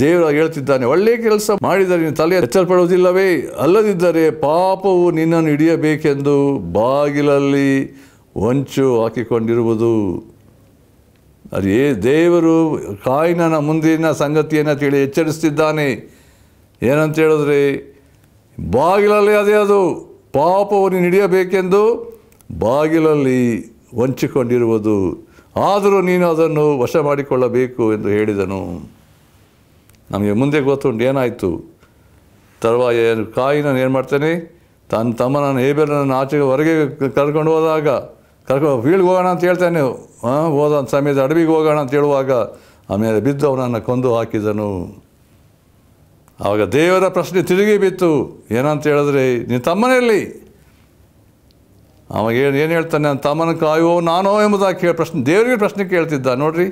ದೇವರು ಹೇಳ್ತಿದ್ದಾನೆ ಒಳ್ಳೆಯ ಕೆಲಸ ಮಾಡಿದರೆ ನೀನು ತಲೆ ಹೆಚ್ಚಲ್ಪಡುವುದಿಲ್ಲವೇ ಅಲ್ಲದಿದ್ದರೆ ಪಾಪವು ನಿನ್ನನ್ನು ಹಿಡಿಯಬೇಕೆಂದು ಬಾಗಿಲಲ್ಲಿ ಹೊಂಚು ಹಾಕಿಕೊಂಡಿರುವುದು ಅದೇ ದೇವರು ಕಾಯಿನನ ಮುಂದಿನ ಸಂಗತಿಯನ್ನು ತಿಳಿ ಎಚ್ಚರಿಸ್ತಿದ್ದಾನೆ ಏನಂತ ಹೇಳಿದ್ರೆ ಬಾಗಿಲಲ್ಲಿ ಅದೇ ಅದು ಪಾಪವು ನೀನು ಹಿಡಿಯಬೇಕೆಂದು ಬಾಗಿಲಲ್ಲಿ ಹೊಂಚಿಕೊಂಡಿರುವುದು ಆದರೂ ನೀನು ಅದನ್ನು ವಶ ಮಾಡಿಕೊಳ್ಳಬೇಕು ಎಂದು ಹೇಳಿದನು ನಮಗೆ ಮುಂದೆ ಗೊತ್ತುಂಟು ಏನಾಯಿತು ತರುವಾಯ ಏನು ನಾನು ಏನು ಮಾಡ್ತೇನೆ ತನ್ನ ತಮ್ಮ ತಮ್ಮನ ನನ್ನ ಆಚೆಗೆ ಹೊರಗೆ ಕರ್ಕೊಂಡು ಹೋದಾಗ ಕರ್ಕೊಂಡು ಫೀಲ್ಡ್ಗೆ ಹೋಗೋಣ ಅಂತ ಹೇಳ್ತೇನೆ ಹಾಂ ಹೋದ ಸಮಯದ ಅಡವಿಗೆ ಹೋಗೋಣ ಅಂತ ಹೇಳುವಾಗ ಆಮೇಲೆ ಬಿದ್ದು ಅವನನ್ನು ಕೊಂದು ಹಾಕಿದನು ಆವಾಗ ದೇವರ ಪ್ರಶ್ನೆ ತಿರುಗಿ ಬಿತ್ತು ಏನಂತ ಹೇಳಿದ್ರೆ ನೀನು ತಮ್ಮನೆಯಲ್ಲಿ ಅವಾಗ ಏನು ಏನು ಹೇಳ್ತಾನೆ ನನ್ನ ತಮ್ಮನ ಕಾಯುವೋ ನಾನೋ ಎಂಬುದಾಗಿ ಕೇಳಿ ಪ್ರಶ್ನೆ ದೇವರಿಗೆ ಪ್ರಶ್ನೆ ಕೇಳ್ತಿದ್ದ ನೋಡ್ರಿ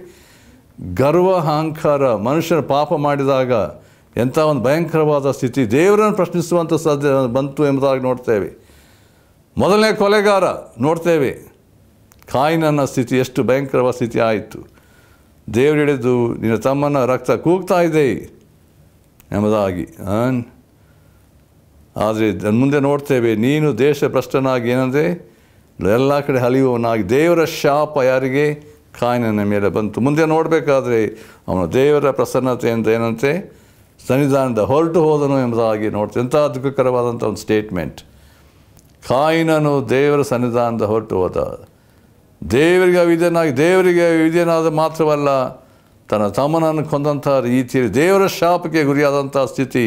ಗರ್ವ ಅಹಂಕಾರ ಮನುಷ್ಯನ ಪಾಪ ಮಾಡಿದಾಗ ಎಂಥ ಒಂದು ಭಯಂಕರವಾದ ಸ್ಥಿತಿ ದೇವರನ್ನು ಪ್ರಶ್ನಿಸುವಂಥ ಸಾಧ್ಯ ಬಂತು ಎಂಬುದಾಗಿ ನೋಡ್ತೇವೆ ಮೊದಲನೇ ಕೊಲೆಗಾರ ನೋಡ್ತೇವೆ ಕಾಯಿನನ ಸ್ಥಿತಿ ಎಷ್ಟು ಭಯಂಕರವಾದ ಸ್ಥಿತಿ ಆಯಿತು ದೇವರು ಹಿಡಿದು ನಿನ್ನ ತಮ್ಮನ ರಕ್ತ ಕೂಗ್ತಾ ಇದೆ ಎಂಬುದಾಗಿ ಆದರೆ ಮುಂದೆ ನೋಡ್ತೇವೆ ನೀನು ದೇಶ ಭ್ರಷ್ಟನಾಗಿ ಏನಂದರೆ ಎಲ್ಲ ಕಡೆ ಹಲಿಯುವವನಾಗಿ ದೇವರ ಶಾಪ ಯಾರಿಗೆ ಕಾಯಿನ ಮೇಲೆ ಬಂತು ಮುಂದೆ ನೋಡಬೇಕಾದ್ರೆ ಅವನು ದೇವರ ಪ್ರಸನ್ನತೆ ಅಂತ ಏನಂತೆ ಸನ್ನಿಧಾನದ ಹೊರಟು ಹೋದನು ಎಂಬುದಾಗಿ ನೋಡ್ತೀವಿ ಎಂಥ ದುಃಖಕರವಾದಂಥ ಒಂದು ಸ್ಟೇಟ್ಮೆಂಟ್ ಕಾಯಿನನು ದೇವರ ಸನ್ನಿಧಾನದ ಹೊರಟು ಹೋದ ದೇವರಿಗೆ ಅವಿದ್ಯನಾಗಿ ದೇವರಿಗೆ ವಿದ್ಯನಾದ ಮಾತ್ರವಲ್ಲ ತನ್ನ ತಮ್ಮನನ್ನು ಕೊಂದಂಥ ರೀತಿಯಲ್ಲಿ ದೇವರ ಶಾಪಕ್ಕೆ ಗುರಿಯಾದಂಥ ಸ್ಥಿತಿ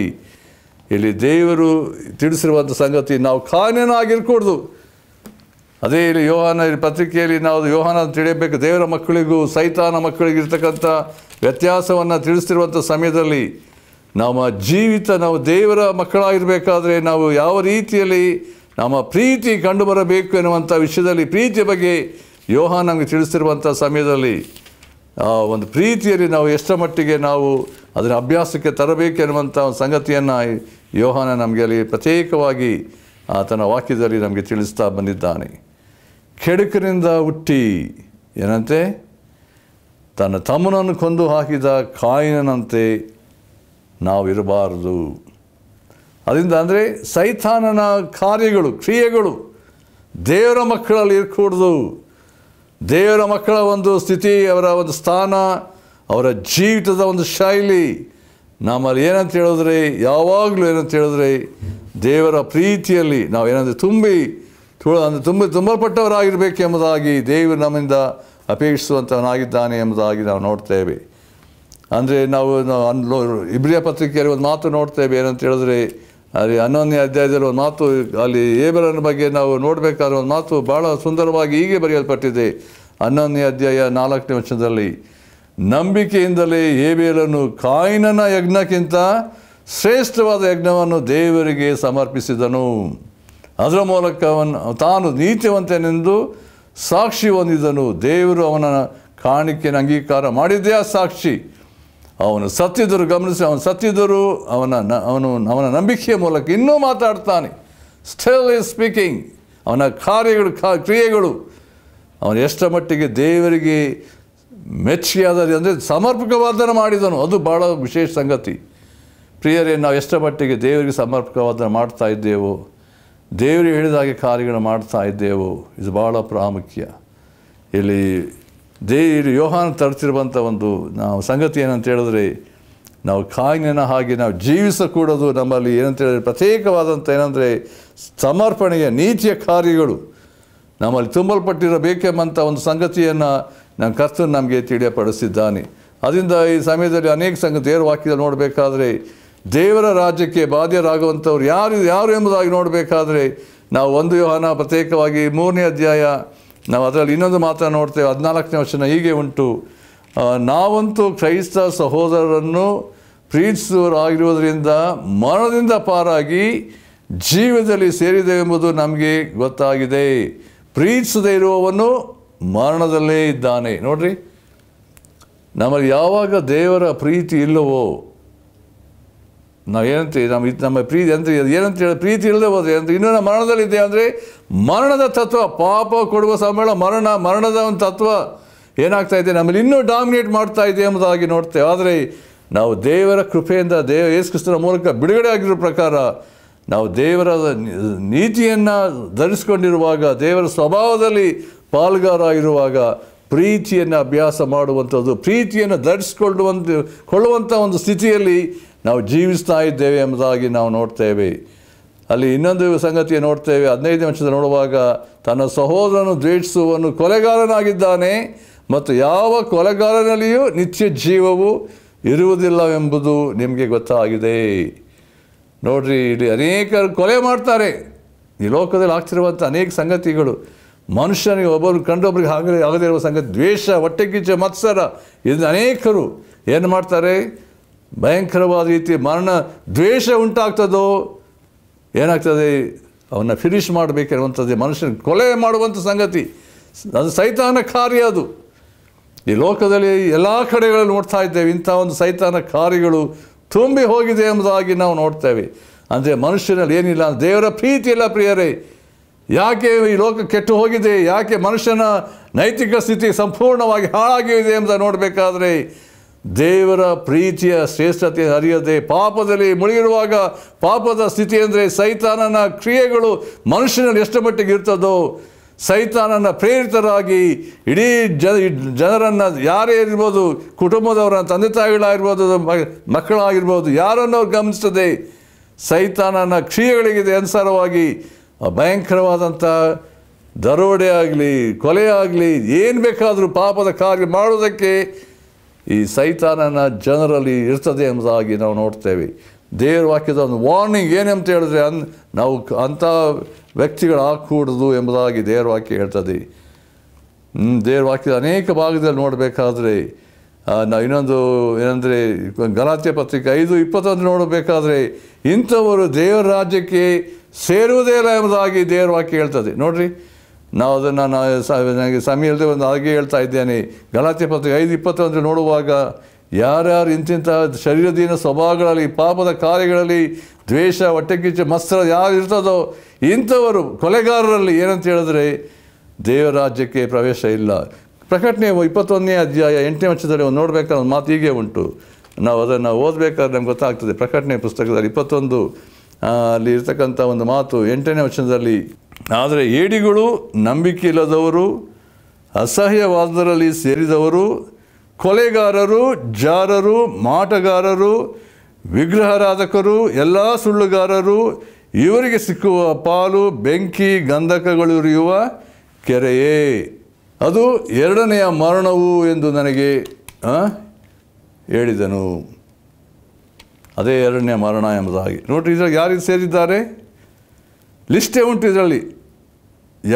ಇಲ್ಲಿ ದೇವರು ತಿಳಿಸಿರುವಂಥ ಸಂಗತಿ ನಾವು ಕಾನೂನಾಗಿರ್ಕೂಡ್ದು ಅದೇ ಇಲ್ಲಿ ಯೋಹಾನ ಪತ್ರಿಕೆಯಲ್ಲಿ ನಾವು ಯೋಹಾನ ತಿಳಿಯಬೇಕು ದೇವರ ಮಕ್ಕಳಿಗೂ ಸೈತಾನ ಮಕ್ಕಳಿಗಿರ್ತಕ್ಕಂಥ ವ್ಯತ್ಯಾಸವನ್ನು ತಿಳಿಸ್ತಿರುವಂಥ ಸಮಯದಲ್ಲಿ ನಮ್ಮ ಜೀವಿತ ನಾವು ದೇವರ ಮಕ್ಕಳಾಗಿರಬೇಕಾದ್ರೆ ನಾವು ಯಾವ ರೀತಿಯಲ್ಲಿ ನಮ್ಮ ಪ್ರೀತಿ ಕಂಡು ಬರಬೇಕು ಎನ್ನುವಂಥ ವಿಷಯದಲ್ಲಿ ಪ್ರೀತಿಯ ಬಗ್ಗೆ ಯೋಹಾನ ನಮಗೆ ತಿಳಿಸ್ತಿರುವಂಥ ಸಮಯದಲ್ಲಿ ಆ ಒಂದು ಪ್ರೀತಿಯಲ್ಲಿ ನಾವು ಎಷ್ಟರ ಮಟ್ಟಿಗೆ ನಾವು ಅದರ ಅಭ್ಯಾಸಕ್ಕೆ ತರಬೇಕು ಎನ್ನುವಂಥ ಒಂದು ಸಂಗತಿಯನ್ನು ಯೋಹಾನ ನಮಗೆ ಅಲ್ಲಿ ಪ್ರತ್ಯೇಕವಾಗಿ ಆತನ ವಾಕ್ಯದಲ್ಲಿ ನಮಗೆ ತಿಳಿಸ್ತಾ ಬಂದಿದ್ದಾನೆ ಕೆಡುಕರಿಂದ ಹುಟ್ಟಿ ಏನಂತೆ ತನ್ನ ತಮ್ಮನನ್ನು ಕೊಂದು ಹಾಕಿದ ಕಾಯಿನಂತೆ ನಾವಿರಬಾರದು ಅದರಿಂದ ಅಂದರೆ ಸೈತಾನನ ಕಾರ್ಯಗಳು ಕ್ರಿಯೆಗಳು ದೇವರ ಮಕ್ಕಳಲ್ಲಿ ಇರಕೂಡ್ದು ದೇವರ ಮಕ್ಕಳ ಒಂದು ಸ್ಥಿತಿ ಅವರ ಒಂದು ಸ್ಥಾನ ಅವರ ಜೀವಿತದ ಒಂದು ಶೈಲಿ ನಮ್ಮಲ್ಲಿ ಏನಂತ ಹೇಳಿದ್ರೆ ಯಾವಾಗಲೂ ಏನಂತ ಹೇಳಿದ್ರೆ ದೇವರ ಪ್ರೀತಿಯಲ್ಲಿ ನಾವು ಏನಂದರೆ ತುಂಬಿ ಅಂದರೆ ತುಂಬ ತುಂಬಲ್ಪಟ್ಟವರಾಗಿರಬೇಕು ಎಂಬುದಾಗಿ ದೇವರು ನಮ್ಮಿಂದ ಅಪೇಕ್ಷಿಸುವಂಥವನಾಗಿದ್ದಾನೆ ಎಂಬುದಾಗಿ ನಾವು ನೋಡ್ತೇವೆ ಅಂದರೆ ನಾವು ಇಬ್ರಿಯ ಪತ್ರಿಕೆಯಲ್ಲಿ ಒಂದು ಮಾತು ನೋಡ್ತೇವೆ ಏನಂತ ಹೇಳಿದ್ರೆ ಅಲ್ಲಿ ಹನ್ನೊಂದನೇ ಅಧ್ಯಾಯದಲ್ಲಿ ಒಂದು ಮಾತು ಅಲ್ಲಿ ಏಬರನ ಬಗ್ಗೆ ನಾವು ನೋಡಬೇಕಾದ ಒಂದು ಮಾತು ಭಾಳ ಸುಂದರವಾಗಿ ಹೀಗೆ ಬರೆಯಲ್ಪಟ್ಟಿದೆ ಹನ್ನೊಂದನೇ ಅಧ್ಯಾಯ ನಾಲ್ಕನೇ ವರ್ಷದಲ್ಲಿ ನಂಬಿಕೆಯಿಂದಲೇ ಏಬೇಲನ್ನು ಕಾಯಿನನ ಯಜ್ಞಕ್ಕಿಂತ ಶ್ರೇಷ್ಠವಾದ ಯಜ್ಞವನ್ನು ದೇವರಿಗೆ ಸಮರ್ಪಿಸಿದನು ಅದರ ಮೂಲಕ ಅವನು ತಾನು ನೀತಿವಂತನೆಂದು ಸಾಕ್ಷಿ ಹೊಂದಿದನು ದೇವರು ಅವನ ಕಾಣಿಕೆಯನ್ನು ಅಂಗೀಕಾರ ಮಾಡಿದ್ದೇ ಆ ಸಾಕ್ಷಿ ಅವನು ಸತ್ತಿದ್ದರು ಗಮನಿಸಿ ಅವನು ಸತ್ತಿದ್ದರು ಅವನ ನ ಅವನು ಅವನ ನಂಬಿಕೆಯ ಮೂಲಕ ಇನ್ನೂ ಮಾತಾಡ್ತಾನೆ ಸ್ಟಿಲ್ ಈಸ್ ಸ್ಪೀಕಿಂಗ್ ಅವನ ಕಾರ್ಯಗಳು ಕ್ರಿಯೆಗಳು ಅವನು ಎಷ್ಟರ ಮಟ್ಟಿಗೆ ದೇವರಿಗೆ ಮೆಚ್ಚುಗೆಯಾದ ಅಂದರೆ ಸಮರ್ಪಕವಾದನ ಮಾಡಿದನು ಅದು ಭಾಳ ವಿಶೇಷ ಸಂಗತಿ ಪ್ರಿಯರೇ ನಾವು ಎಷ್ಟರ ಮಟ್ಟಿಗೆ ದೇವರಿಗೆ ಸಮರ್ಪಕವಾದ ಮಾಡ್ತಾ ಇದ್ದೇವೋ ದೇವರು ಹೇಳಿದಾಗೆ ಕಾರ್ಯಗಳು ಮಾಡ್ತಾ ಇದ್ದೆವು ಇದು ಭಾಳ ಪ್ರಾಮುಖ್ಯ ಇಲ್ಲಿ ದೇ ಯೋಹಾನ ತರ್ತಿರುವಂಥ ಒಂದು ನಾವು ಸಂಗತಿ ಏನಂತ ಹೇಳಿದ್ರೆ ನಾವು ಕಾಯಿನ ಹಾಗೆ ನಾವು ಜೀವಿಸಕೂಡೋದು ನಮ್ಮಲ್ಲಿ ಏನಂತ ಹೇಳಿದ್ರೆ ಪ್ರತ್ಯೇಕವಾದಂಥ ಏನಂದರೆ ಸಮರ್ಪಣೆಯ ನೀತಿಯ ಕಾರ್ಯಗಳು ನಮ್ಮಲ್ಲಿ ತುಂಬಲ್ಪಟ್ಟಿರಬೇಕೆಂಬಂಥ ಒಂದು ಸಂಗತಿಯನ್ನು ನಮ್ಮ ಕರ್ತನ ನಮಗೆ ತಿಳಿಯಪಡಿಸಿದ್ದಾನೆ ಅದರಿಂದ ಈ ಸಮಯದಲ್ಲಿ ಅನೇಕ ಸಂಗತಿ ಏರು ವಾಕ್ಯದಲ್ಲಿ ನೋಡಬೇಕಾದ್ರೆ ದೇವರ ರಾಜ್ಯಕ್ಕೆ ಬಾಧ್ಯರಾಗುವಂಥವ್ರು ಯಾರು ಯಾರು ಎಂಬುದಾಗಿ ನೋಡಬೇಕಾದ್ರೆ ನಾವು ಒಂದು ಯೋಹನ ಪ್ರತ್ಯೇಕವಾಗಿ ಮೂರನೇ ಅಧ್ಯಾಯ ನಾವು ಅದರಲ್ಲಿ ಇನ್ನೊಂದು ಮಾತ್ರ ನೋಡ್ತೇವೆ ಹದಿನಾಲ್ಕನೇ ವರ್ಷನ ಹೀಗೆ ಉಂಟು ನಾವಂತೂ ಕ್ರೈಸ್ತ ಸಹೋದರರನ್ನು ಪ್ರೀತಿಸುವರಾಗಿರುವುದರಿಂದ ಮರಣದಿಂದ ಪಾರಾಗಿ ಜೀವದಲ್ಲಿ ಎಂಬುದು ನಮಗೆ ಗೊತ್ತಾಗಿದೆ ಪ್ರೀತಿಸದೇ ಇರುವವನು ಮರಣದಲ್ಲೇ ಇದ್ದಾನೆ ನೋಡ್ರಿ ನಮಗೆ ಯಾವಾಗ ದೇವರ ಪ್ರೀತಿ ಇಲ್ಲವೋ ನಾವು ಏನಂತ ನಮ್ಮ ಇದು ನಮ್ಮ ಪ್ರೀತಿ ಅಂದರೆ ಏನಂತ ಹೇಳಿ ಪ್ರೀತಿ ಇಲ್ಲದೆ ಹೋದರೆ ಅಂದರೆ ಇನ್ನೂ ನಮ್ಮ ಇದೆ ಅಂದರೆ ಮರಣದ ತತ್ವ ಪಾಪ ಕೊಡುವ ಸಮ್ಮೇಳ ಮರಣ ಮರಣದ ಒಂದು ತತ್ವ ಏನಾಗ್ತಾ ಇದೆ ನಮ್ಮಲ್ಲಿ ಇನ್ನೂ ಡಾಮಿನೇಟ್ ಮಾಡ್ತಾ ಇದೆ ಎಂಬುದಾಗಿ ನೋಡ್ತೇವೆ ಆದರೆ ನಾವು ದೇವರ ಕೃಪೆಯಿಂದ ದೇವ ಯೇಸುಕ್ರಿಸ್ತನ ಮೂಲಕ ಬಿಡುಗಡೆ ಆಗಿರೋ ಪ್ರಕಾರ ನಾವು ದೇವರ ನೀತಿಯನ್ನು ಧರಿಸ್ಕೊಂಡಿರುವಾಗ ದೇವರ ಸ್ವಭಾವದಲ್ಲಿ ಪಾಲ್ಗಾರಾಗಿರುವಾಗ ಪ್ರೀತಿಯನ್ನು ಅಭ್ಯಾಸ ಮಾಡುವಂಥದ್ದು ಪ್ರೀತಿಯನ್ನು ಧರಿಸಿಕೊಳ್ಳುವಂಥ ಕೊಳ್ಳುವಂಥ ಒಂದು ಸ್ಥಿತಿಯಲ್ಲಿ ನಾವು ಜೀವಿಸ್ತಾ ಇದ್ದೇವೆ ಎಂಬುದಾಗಿ ನಾವು ನೋಡ್ತೇವೆ ಅಲ್ಲಿ ಇನ್ನೊಂದು ಸಂಗತಿಯ ನೋಡ್ತೇವೆ ಹದಿನೈದು ನಿಮಿಷದ ನೋಡುವಾಗ ತನ್ನ ಸಹೋದರನು ದ್ವೇಷಿಸುವನು ಕೊಲೆಗಾರನಾಗಿದ್ದಾನೆ ಮತ್ತು ಯಾವ ಕೊಲೆಗಾರನಲ್ಲಿಯೂ ನಿತ್ಯ ಜೀವವು ಇರುವುದಿಲ್ಲವೆಂಬುದು ನಿಮಗೆ ಗೊತ್ತಾಗಿದೆ ನೋಡ್ರಿ ಇಲ್ಲಿ ಅನೇಕರು ಕೊಲೆ ಮಾಡ್ತಾರೆ ಈ ಲೋಕದಲ್ಲಿ ಆಗ್ತಿರುವಂಥ ಅನೇಕ ಸಂಗತಿಗಳು ಮನುಷ್ಯನಿಗೆ ಒಬ್ಬರು ಕಂಡೊಬ್ಬರಿಗೆ ಹಾಗೆ ಆಗದೇ ಇರುವ ಸಂಗತಿ ದ್ವೇಷ ಹೊಟ್ಟೆಗಿಚ್ಚ ಮತ್ಸರ ಇದನ್ನು ಅನೇಕರು ಏನು ಮಾಡ್ತಾರೆ ಭಯಂಕರವಾದ ರೀತಿ ಮರಣ ದ್ವೇಷ ಉಂಟಾಗ್ತದೋ ಏನಾಗ್ತದೆ ಅವನ್ನ ಫಿನಿಶ್ ಮಾಡಬೇಕಿರುವಂಥದ್ದು ಮನುಷ್ಯನ ಕೊಲೆ ಮಾಡುವಂಥ ಸಂಗತಿ ಅದು ಸೈತಾನ ಕಾರ್ಯ ಅದು ಈ ಲೋಕದಲ್ಲಿ ಎಲ್ಲ ಕಡೆಗಳಲ್ಲಿ ನೋಡ್ತಾ ಇದ್ದೇವೆ ಇಂಥ ಒಂದು ಸೈತಾನ ಕಾರ್ಯಗಳು ತುಂಬಿ ಹೋಗಿದೆ ಎಂಬುದಾಗಿ ನಾವು ನೋಡ್ತೇವೆ ಅಂದರೆ ಮನುಷ್ಯನಲ್ಲಿ ಏನಿಲ್ಲ ದೇವರ ಪ್ರೀತಿ ಇಲ್ಲ ಪ್ರಿಯರೇ ಯಾಕೆ ಈ ಲೋಕ ಕೆಟ್ಟು ಹೋಗಿದೆ ಯಾಕೆ ಮನುಷ್ಯನ ನೈತಿಕ ಸ್ಥಿತಿ ಸಂಪೂರ್ಣವಾಗಿ ಹಾಳಾಗಿದೆ ಎಂಬುದ ನೋಡಬೇಕಾದ್ರೆ ದೇವರ ಪ್ರೀತಿಯ ಶ್ರೇಷ್ಠತೆ ಅರಿಯದೆ ಪಾಪದಲ್ಲಿ ಮುಳುಗಿರುವಾಗ ಪಾಪದ ಸ್ಥಿತಿ ಅಂದರೆ ಸೈತಾನನ ಕ್ರಿಯೆಗಳು ಮನುಷ್ಯನಲ್ಲಿ ಎಷ್ಟು ಮಟ್ಟಿಗೆ ಇರ್ತದೋ ಸೈತಾನನ ಪ್ರೇರಿತರಾಗಿ ಇಡೀ ಜನ ಜನರನ್ನು ಯಾರೇ ಇರ್ಬೋದು ಕುಟುಂಬದವರ ತಂದೆ ತಾಯಿಗಳಾಗಿರ್ಬೋದು ಮಕ್ಕಳಾಗಿರ್ಬೋದು ಯಾರನ್ನು ಅವ್ರು ಗಮನಿಸ್ತದೆ ಸೈತಾನನ ಕ್ರಿಯೆಗಳಿಗೆ ಅನುಸಾರವಾಗಿ ಭಯಂಕರವಾದಂಥ ದರೋಡೆ ಆಗಲಿ ಕೊಲೆ ಆಗಲಿ ಏನು ಬೇಕಾದರೂ ಪಾಪದ ಕಾರ್ಯ ಮಾಡೋದಕ್ಕೆ ಈ ಸೈತಾನನ ಜನರಲ್ಲಿ ಇರ್ತದೆ ಎಂಬುದಾಗಿ ನಾವು ನೋಡ್ತೇವೆ ದೇವರ ವಾಕ್ಯದ ಒಂದು ವಾರ್ನಿಂಗ್ ಏನಂತ ಹೇಳಿದ್ರೆ ಅನ್ ನಾವು ಅಂಥ ವ್ಯಕ್ತಿಗಳಾಗಕೂಡದು ಎಂಬುದಾಗಿ ದೇವರ ವಾಕ್ಯ ಹೇಳ್ತದೆ ದೇವರ ವಾಕ್ಯದ ಅನೇಕ ಭಾಗದಲ್ಲಿ ನೋಡಬೇಕಾದ್ರೆ ನಾವು ಇನ್ನೊಂದು ಏನಂದರೆ ಗಲಾತ್ಯ ಪತ್ರಿಕೆ ಐದು ಇಪ್ಪತ್ತೊಂದು ನೋಡಬೇಕಾದ್ರೆ ಇಂಥವರು ದೇವರ ರಾಜ್ಯಕ್ಕೆ ಸೇರುವುದೇ ಇಲ್ಲ ಎಂಬುದಾಗಿ ದೇವರ ವಾಕ್ಯ ಹೇಳ್ತದೆ ನೋಡಿರಿ ನಾವು ಅದನ್ನು ನಾನು ನನಗೆ ಸಮಯ ಇಲ್ಲದೆ ಒಂದು ಹಾಗೆ ಹೇಳ್ತಾ ಇದ್ದೇನೆ ಗಲಾತಿ ಪತ್ರಿಕೆ ಐದು ಇಪ್ಪತ್ತೊಂದು ನೋಡುವಾಗ ಯಾರ್ಯಾರು ಇಂತಿಂಥ ಶರೀರದೀನ ಸ್ವಭಾವಗಳಲ್ಲಿ ಪಾಪದ ಕಾರ್ಯಗಳಲ್ಲಿ ದ್ವೇಷ ಹೊಟ್ಟೆಕಿಚ್ಚು ಮಸ್ತ್ರ ಯಾರು ಇರ್ತದೋ ಇಂಥವರು ಕೊಲೆಗಾರರಲ್ಲಿ ಏನಂತ ಹೇಳಿದ್ರೆ ದೇವರಾಜ್ಯಕ್ಕೆ ಪ್ರವೇಶ ಇಲ್ಲ ಪ್ರಕಟಣೆ ಇಪ್ಪತ್ತೊಂದನೇ ಅಧ್ಯಾಯ ಎಂಟನೇ ವರ್ಷದಲ್ಲಿ ಒಂದು ನೋಡಬೇಕಾದ ಮಾತು ಹೀಗೆ ಉಂಟು ನಾವು ಅದನ್ನು ಓದಬೇಕಾದ್ರೆ ನಮ್ಗೆ ಗೊತ್ತಾಗ್ತದೆ ಪ್ರಕಟಣೆ ಪುಸ್ತಕದಲ್ಲಿ ಇಪ್ಪತ್ತೊಂದು ಅಲ್ಲಿ ಇರ್ತಕ್ಕಂಥ ಒಂದು ಮಾತು ಎಂಟನೇ ವಚನದಲ್ಲಿ ಆದರೆ ಏಡಿಗಳು ನಂಬಿಕೆ ಇಲ್ಲದವರು ಅಸಹ್ಯವಾದರಲ್ಲಿ ಸೇರಿದವರು ಕೊಲೆಗಾರರು ಜಾರರು ಮಾಟಗಾರರು ವಿಗ್ರಹರಾಧಕರು ಎಲ್ಲ ಸುಳ್ಳುಗಾರರು ಇವರಿಗೆ ಸಿಕ್ಕುವ ಪಾಲು ಬೆಂಕಿ ಇರಿಯುವ ಕೆರೆಯೇ ಅದು ಎರಡನೆಯ ಮರಣವು ಎಂದು ನನಗೆ ಹೇಳಿದನು ಅದೇ ಎರಡನೇ ಮರಣ ಎಂಬುದಾಗಿ ನೋಡಿ ಇದ್ರಾಗ ಯಾರಿಗೆ ಸೇರಿದ್ದಾರೆ ಲಿಸ್ಟೇ ಉಂಟು ಇದರಲ್ಲಿ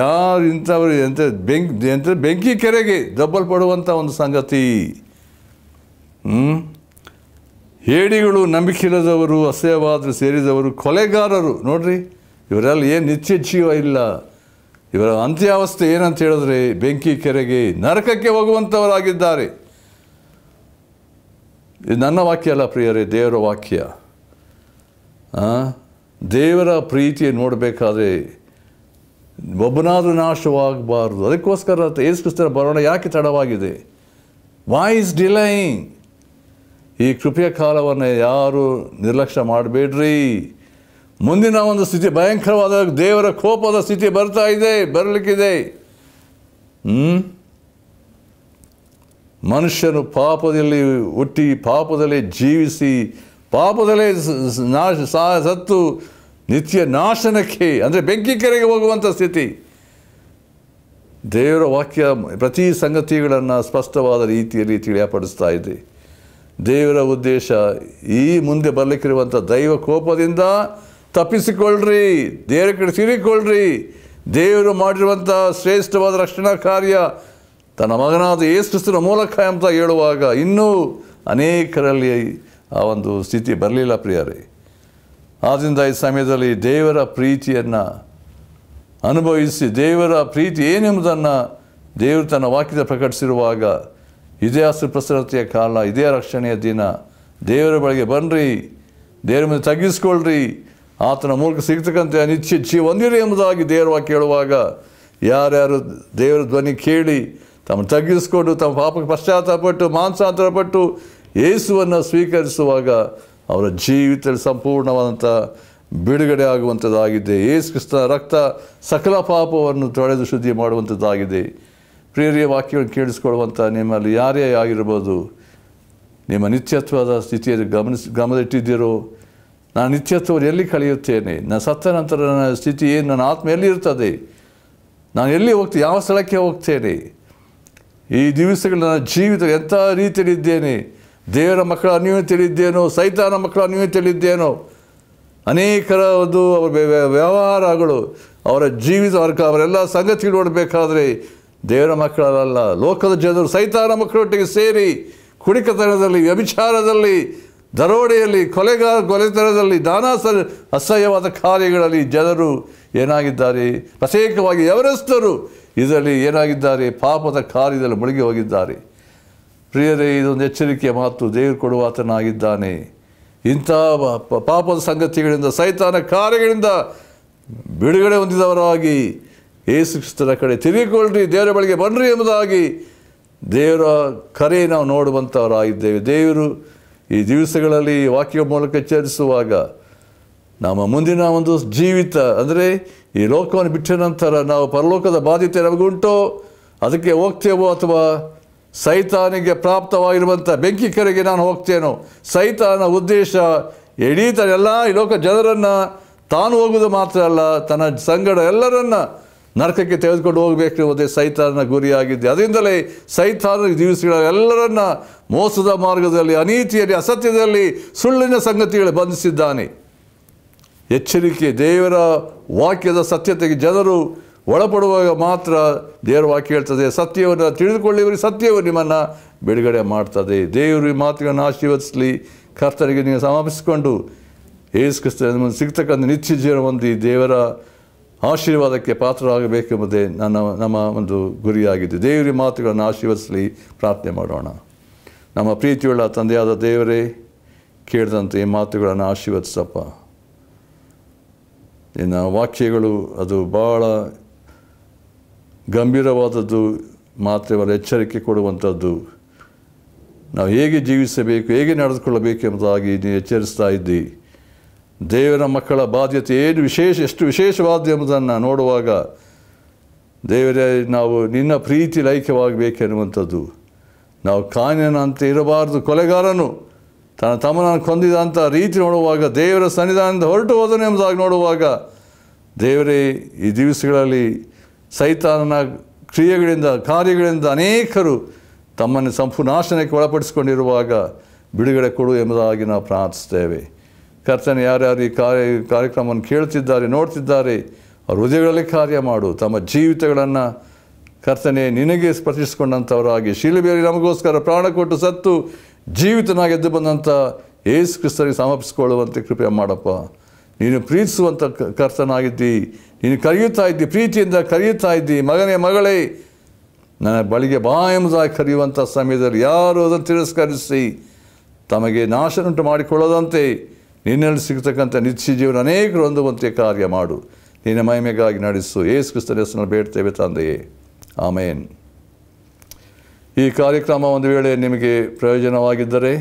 ಯಾರು ಇಂಥವ್ರು ಎಂಥ ಬೆಂಕಿ ಎಂತ ಬೆಂಕಿ ಕೆರೆಗೆ ದಬ್ಬಲ್ಪಡುವಂಥ ಒಂದು ಸಂಗತಿ ಹ್ಞೂ ಹೇಡಿಗಳು ಇಲ್ಲದವರು ಅಸಹ್ಯವಾದರು ಸೇರಿದವರು ಕೊಲೆಗಾರರು ನೋಡ್ರಿ ಇವರಲ್ಲಿ ಏನು ನಿತ್ಯ ಜೀವ ಇಲ್ಲ ಇವರ ಅಂತ್ಯಾವಸ್ಥೆ ಏನಂತ ಹೇಳಿದ್ರೆ ಬೆಂಕಿ ಕೆರೆಗೆ ನರಕಕ್ಕೆ ಹೋಗುವಂಥವರಾಗಿದ್ದಾರೆ ಇದು ನನ್ನ ವಾಕ್ಯ ಅಲ್ಲ ಪ್ರಿಯರೇ ದೇವರ ವಾಕ್ಯ ದೇವರ ಪ್ರೀತಿ ನೋಡಬೇಕಾದ್ರೆ ಒಬ್ಬನಾದರೂ ನಾಶವಾಗಬಾರ್ದು ಅದಕ್ಕೋಸ್ಕರ ಏಸ್ಕೃಸ್ತರ ಬರೋಣ ಯಾಕೆ ತಡವಾಗಿದೆ ವಾಯ್ ಇಸ್ ಡಿಲೈ ಈ ಕೃಪೆಯ ಕಾಲವನ್ನು ಯಾರು ನಿರ್ಲಕ್ಷ್ಯ ಮಾಡಬೇಡ್ರಿ ಮುಂದಿನ ಒಂದು ಸ್ಥಿತಿ ಭಯಂಕರವಾದ ದೇವರ ಕೋಪದ ಸ್ಥಿತಿ ಬರ್ತಾ ಇದೆ ಬರಲಿಕ್ಕಿದೆ ಮನುಷ್ಯನು ಪಾಪದಲ್ಲಿ ಹುಟ್ಟಿ ಪಾಪದಲ್ಲಿ ಜೀವಿಸಿ ಪಾಪದಲ್ಲೇ ನಾಶ ಸತ್ತು ನಿತ್ಯ ನಾಶನಕ್ಕೆ ಅಂದರೆ ಬೆಂಕಿ ಕೆರೆಗೆ ಹೋಗುವಂಥ ಸ್ಥಿತಿ ದೇವರ ವಾಕ್ಯ ಪ್ರತಿ ಸಂಗತಿಗಳನ್ನು ಸ್ಪಷ್ಟವಾದ ರೀತಿಯಲ್ಲಿ ತಿಳಿಯಪಡಿಸ್ತಾ ಇದೆ ದೇವರ ಉದ್ದೇಶ ಈ ಮುಂದೆ ಬರಲಿಕ್ಕಿರುವಂಥ ದೈವ ಕೋಪದಿಂದ ತಪ್ಪಿಸಿಕೊಳ್ಳ್ರಿ ದೇವರ ಕಡೆ ಸಿರಿಕೊಳ್ಳ್ರಿ ದೇವರು ಮಾಡಿರುವಂಥ ಶ್ರೇಷ್ಠವಾದ ರಕ್ಷಣಾ ಕಾರ್ಯ ತನ್ನ ಮಗನಾದ ಯೇಸುಕ್ರಿಸ್ತನ ಮೂಲಕ ಅಂತ ಹೇಳುವಾಗ ಇನ್ನೂ ಅನೇಕರಲ್ಲಿ ಆ ಒಂದು ಸ್ಥಿತಿ ಬರಲಿಲ್ಲ ಪ್ರಿಯರೇ ಆದ್ದರಿಂದ ಈ ಸಮಯದಲ್ಲಿ ದೇವರ ಪ್ರೀತಿಯನ್ನು ಅನುಭವಿಸಿ ದೇವರ ಪ್ರೀತಿ ಏನೆಂಬುದನ್ನು ದೇವರು ತನ್ನ ವಾಕ್ಯದ ಪ್ರಕಟಿಸಿರುವಾಗ ಇದೇ ಪ್ರಸನ್ನತೆಯ ಕಾಲ ಇದೇ ರಕ್ಷಣೆಯ ದಿನ ದೇವರ ಬಳಿಗೆ ಬನ್ನಿರಿ ದೇವರ ಮುಂದೆ ತಗ್ಗಿಸ್ಕೊಳ್ಳ್ರಿ ಆತನ ಮೂಲಕ ಸಿಗ್ತಕ್ಕಂಥ ನಿಶ್ಚಿ ಜೀವ ಹೊಂದಿರಿ ಎಂಬುದಾಗಿ ದೇವರ ಕೇಳುವಾಗ ಯಾರ್ಯಾರು ದೇವರ ಧ್ವನಿ ಕೇಳಿ ತಮ್ಮ ತಗ್ಗಿಸ್ಕೊಂಡು ತಮ್ಮ ಪಾಪಕ್ಕೆ ಪಶ್ಚಾತ್ತಾಪಟ್ಟು ಪಟ್ಟು ಯೇಸುವನ್ನು ಸ್ವೀಕರಿಸುವಾಗ ಅವರ ಜೀವಿತದಲ್ಲಿ ಸಂಪೂರ್ಣವಾದಂಥ ಬಿಡುಗಡೆ ಆಗುವಂಥದ್ದಾಗಿದೆ ಯೇಸು ಕ್ರಿಸ್ತನ ರಕ್ತ ಸಕಲ ಪಾಪವನ್ನು ತೊಳೆದು ಶುದ್ಧಿ ಮಾಡುವಂಥದ್ದಾಗಿದೆ ಪ್ರೇರಿಯ ವಾಕ್ಯಗಳನ್ನು ಕೇಳಿಸ್ಕೊಳ್ಳುವಂಥ ನಿಮ್ಮಲ್ಲಿ ಯಾರೇ ಆಗಿರ್ಬೋದು ನಿಮ್ಮ ನಿತ್ಯತ್ವದ ಸ್ಥಿತಿಯಲ್ಲಿ ಗಮನಿಸಿ ಗಮನಿಟ್ಟಿದ್ದೀರೋ ನಾನು ನಿತ್ಯತ್ವವನ್ನು ಎಲ್ಲಿ ಕಳೆಯುತ್ತೇನೆ ನಾನು ಸತ್ತ ನಂತರ ನನ್ನ ಸ್ಥಿತಿ ಏನು ನನ್ನ ಆತ್ಮ ಎಲ್ಲಿ ಇರ್ತದೆ ನಾನು ಎಲ್ಲಿ ಹೋಗ್ತೀನಿ ಯಾವ ಸ್ಥಳಕ್ಕೆ ಹೋಗ್ತೇನೆ ಈ ದಿವಸಗಳು ನನ್ನ ಜೀವಿತ ಎಂಥ ರೀತಿಯಲ್ಲಿದ್ದೇನೆ ದೇವರ ಮಕ್ಕಳ ಅನ್ಯೂನ್ಯ ತಿಳಿದ್ದೇನೋ ಸೈತಾನ ಮಕ್ಕಳ ಅನ್ಯೂನ್ಯ ತಿಳಿದ್ದೇನೋ ಅನೇಕರ ಒಂದು ಅವರ ವ್ಯವಹಾರಗಳು ಅವರ ಜೀವಿತ ವರ್ಗ ಅವರೆಲ್ಲ ಸಂಗತಿ ನೋಡಬೇಕಾದ್ರೆ ದೇವರ ಮಕ್ಕಳಲ್ಲ ಲೋಕದ ಜನರು ಸೈತಾನ ಮಕ್ಕಳೊಟ್ಟಿಗೆ ಸೇರಿ ಕುಡಿಕತನದಲ್ಲಿ ವ್ಯಭಿಚಾರದಲ್ಲಿ ದರೋಡೆಯಲ್ಲಿ ಕೊಲೆಗಾರ ಕೊಲೆತನದಲ್ಲಿ ದಾನಾ ಸ ಅಸಹ್ಯವಾದ ಕಾರ್ಯಗಳಲ್ಲಿ ಜನರು ಏನಾಗಿದ್ದಾರೆ ಪ್ರತ್ಯೇಕವಾಗಿ ಎವರೆಸ್ಟರು ಇದರಲ್ಲಿ ಏನಾಗಿದ್ದಾರೆ ಪಾಪದ ಕಾರ್ಯದಲ್ಲಿ ಮುಳುಗಿ ಹೋಗಿದ್ದಾರೆ ಪ್ರಿಯರೇ ಇದೊಂದು ಎಚ್ಚರಿಕೆಯ ಮಾತು ದೇವರು ಕೊಡುವ ಆತನಾಗಿದ್ದಾನೆ ಇಂಥ ಪಾಪದ ಸಂಗತಿಗಳಿಂದ ಸೈತಾನ ಕಾರ್ಯಗಳಿಂದ ಬಿಡುಗಡೆ ಹೊಂದಿದವರಾಗಿ ಯೇಸು ಕ್ರಿಸ್ತನ ಕಡೆ ತಿರುಗಿಕೊಳ್ಳ್ರಿ ದೇವರ ಬಳಿಗೆ ಬನ್ನಿರಿ ಎಂಬುದಾಗಿ ದೇವರ ಕರೆ ನಾವು ನೋಡುವಂಥವರಾಗಿದ್ದೇವೆ ದೇವರು ಈ ದಿವಸಗಳಲ್ಲಿ ವಾಕ್ಯ ಮೂಲಕ ಎಚ್ಚರಿಸುವಾಗ ನಮ್ಮ ಮುಂದಿನ ಒಂದು ಜೀವಿತ ಅಂದರೆ ಈ ಲೋಕವನ್ನು ಬಿಟ್ಟ ನಂತರ ನಾವು ಪರಲೋಕದ ಬಾಧ್ಯತೆ ನಮಗುಂಟೋ ಅದಕ್ಕೆ ಹೋಗ್ತೇವೋ ಅಥವಾ ಸೈತಾನಿಗೆ ಪ್ರಾಪ್ತವಾಗಿರುವಂಥ ಬೆಂಕಿ ಕರೆಗೆ ನಾನು ಹೋಗ್ತೇನೋ ಸೈತಾನ ಉದ್ದೇಶ ಇಡೀ ಎಲ್ಲ ಈ ಲೋಕ ಜನರನ್ನು ತಾನು ಹೋಗುವುದು ಮಾತ್ರ ಅಲ್ಲ ತನ್ನ ಸಂಗಡ ಎಲ್ಲರನ್ನ ನರಕಕ್ಕೆ ತೆಗೆದುಕೊಂಡು ಹೋಗಬೇಕು ಎಂಬುದೇ ಸೈತಾನನ ಗುರಿಯಾಗಿದೆ ಅದರಿಂದಲೇ ಸೈತಾನ ದಿವಸಗಳ ಎಲ್ಲರನ್ನ ಮೋಸದ ಮಾರ್ಗದಲ್ಲಿ ಅನೀತಿಯಲ್ಲಿ ಅಸತ್ಯದಲ್ಲಿ ಸುಳ್ಳಿನ ಸಂಗತಿಗಳು ಬಂಧಿಸಿದ್ದಾನೆ ಎಚ್ಚರಿಕೆ ದೇವರ ವಾಕ್ಯದ ಸತ್ಯತೆಗೆ ಜನರು ಒಳಪಡುವಾಗ ಮಾತ್ರ ದೇವರ ವಾಕ್ಯ ಹೇಳ್ತದೆ ಸತ್ಯವನ್ನು ತಿಳಿದುಕೊಳ್ಳಿವರು ಸತ್ಯವು ನಿಮ್ಮನ್ನು ಬಿಡುಗಡೆ ಮಾಡ್ತದೆ ದೇವರು ಮಾತುಗಳನ್ನು ಆಶೀರ್ವದಿಸಲಿ ಕರ್ತರಿಗೆ ನೀವು ಸಮಾಪಿಸಿಕೊಂಡು ಏಸು ಕ್ರಿಸ್ತನ ಸಿಗ್ತಕ್ಕಂಥ ನಿತ್ಯ ಜೀವನ ಹೊಂದಿ ದೇವರ ಆಶೀರ್ವಾದಕ್ಕೆ ಪಾತ್ರರಾಗಬೇಕೆಂಬುದೇ ನನ್ನ ನಮ್ಮ ಒಂದು ಗುರಿಯಾಗಿದೆ ದೇವರ ಮಾತುಗಳನ್ನು ಆಶೀರ್ವದಿಸಲಿ ಪ್ರಾರ್ಥನೆ ಮಾಡೋಣ ನಮ್ಮ ಪ್ರೀತಿಯುಳ್ಳ ತಂದೆಯಾದ ದೇವರೇ ಕೇಳಿದಂತೆ ಮಾತುಗಳನ್ನು ಆಶೀರ್ವದಿಸಪ್ಪ ಇನ್ನು ವಾಕ್ಯಗಳು ಅದು ಭಾಳ ಗಂಭೀರವಾದದ್ದು ಮಾತ್ರವಲ್ಲ ಎಚ್ಚರಿಕೆ ಕೊಡುವಂಥದ್ದು ನಾವು ಹೇಗೆ ಜೀವಿಸಬೇಕು ಹೇಗೆ ನಡೆದುಕೊಳ್ಳಬೇಕು ಎಂಬುದಾಗಿ ನೀವು ಎಚ್ಚರಿಸ್ತಾ ಇದ್ದಿ ದೇವರ ಮಕ್ಕಳ ಬಾಧ್ಯತೆ ಏನು ವಿಶೇಷ ಎಷ್ಟು ವಿಶೇಷವಾದ ಎಂಬುದನ್ನು ನೋಡುವಾಗ ದೇವರೇ ನಾವು ನಿನ್ನ ಪ್ರೀತಿ ಲೈಕ್ಯವಾಗಬೇಕೆನ್ನುವಂಥದ್ದು ನಾವು ಅಂತ ಇರಬಾರದು ಕೊಲೆಗಾರನು ತನ್ನ ತಮ್ಮನನ್ನು ಕೊಂದಿದಂಥ ರೀತಿ ನೋಡುವಾಗ ದೇವರ ಸನ್ನಿಧಾನದಿಂದ ಹೊರಟು ಹೋದನು ಎಂಬುದಾಗಿ ನೋಡುವಾಗ ದೇವರೇ ಈ ದಿವಸಗಳಲ್ಲಿ ಸೈತಾನನ ಕ್ರಿಯೆಗಳಿಂದ ಕಾರ್ಯಗಳಿಂದ ಅನೇಕರು ತಮ್ಮನ್ನು ನಾಶನಕ್ಕೆ ಒಳಪಡಿಸಿಕೊಂಡಿರುವಾಗ ಬಿಡುಗಡೆ ಕೊಡು ಎಂಬುದಾಗಿ ನಾವು ಪ್ರಾರ್ಥಿಸ್ತೇವೆ ಕರ್ತನೆ ಯಾರ್ಯಾರು ಈ ಕಾರ್ಯ ಕಾರ್ಯಕ್ರಮವನ್ನು ಕೇಳುತ್ತಿದ್ದಾರೆ ನೋಡ್ತಿದ್ದಾರೆ ಅವ್ರ ಹೃದಯಗಳಲ್ಲಿ ಕಾರ್ಯ ಮಾಡು ತಮ್ಮ ಜೀವಿತಗಳನ್ನು ಕರ್ತನೆ ನಿನಗೆ ಸ್ಪರ್ಶಿಸಿಕೊಂಡಂಥವರಾಗಿ ಶೀಲಬೇರಿ ನಮಗೋಸ್ಕರ ಪ್ರಾಣ ಕೊಟ್ಟು ಸತ್ತು ಜೀವಿತನಾಗಿ ಎದ್ದು ಬಂದಂಥ ಏಸು ಕ್ರಿಸ್ತರಿಗೆ ಸಮರ್ಪಿಸಿಕೊಳ್ಳುವಂತೆ ಕೃಪೆ ಮಾಡಪ್ಪ ನೀನು ಪ್ರೀತಿಸುವಂಥ ಕರ್ತನಾಗಿದ್ದಿ ನೀನು ಕರೆಯುತ್ತಾ ಇದ್ದಿ ಪ್ರೀತಿಯಿಂದ ಕರೆಯುತ್ತಾ ಇದ್ದಿ ಮಗನೇ ಮಗಳೇ ನನ್ನ ಬಳಿಗೆ ಬಾ ಕರೆಯುವಂಥ ಸಮಯದಲ್ಲಿ ಯಾರು ಅದನ್ನು ತಿರಸ್ಕರಿಸಿ ತಮಗೆ ನಾಶನುಂಟು ಮಾಡಿಕೊಳ್ಳದಂತೆ ನಿನ್ನಲ್ಲಿ ಸಿಗತಕ್ಕಂಥ ನಿತ್ಯ ಜೀವನ ಅನೇಕರು ಹೊಂದುವಂತೆ ಕಾರ್ಯ ಮಾಡು ನಿನ್ನ ಮಹಿಮೆಗಾಗಿ ನಡೆಸು ಏಸು ಕ್ರಿಸ್ತನ ಹೆಸರಲ್ಲಿ ಬೇಡ್ತೇವೆ ತಂದೆಯೇ ಆಮೇನ್ ಈ ಕಾರ್ಯಕ್ರಮ ಒಂದು ವೇಳೆ ನಿಮಗೆ ಪ್ರಯೋಜನವಾಗಿದ್ದರೆ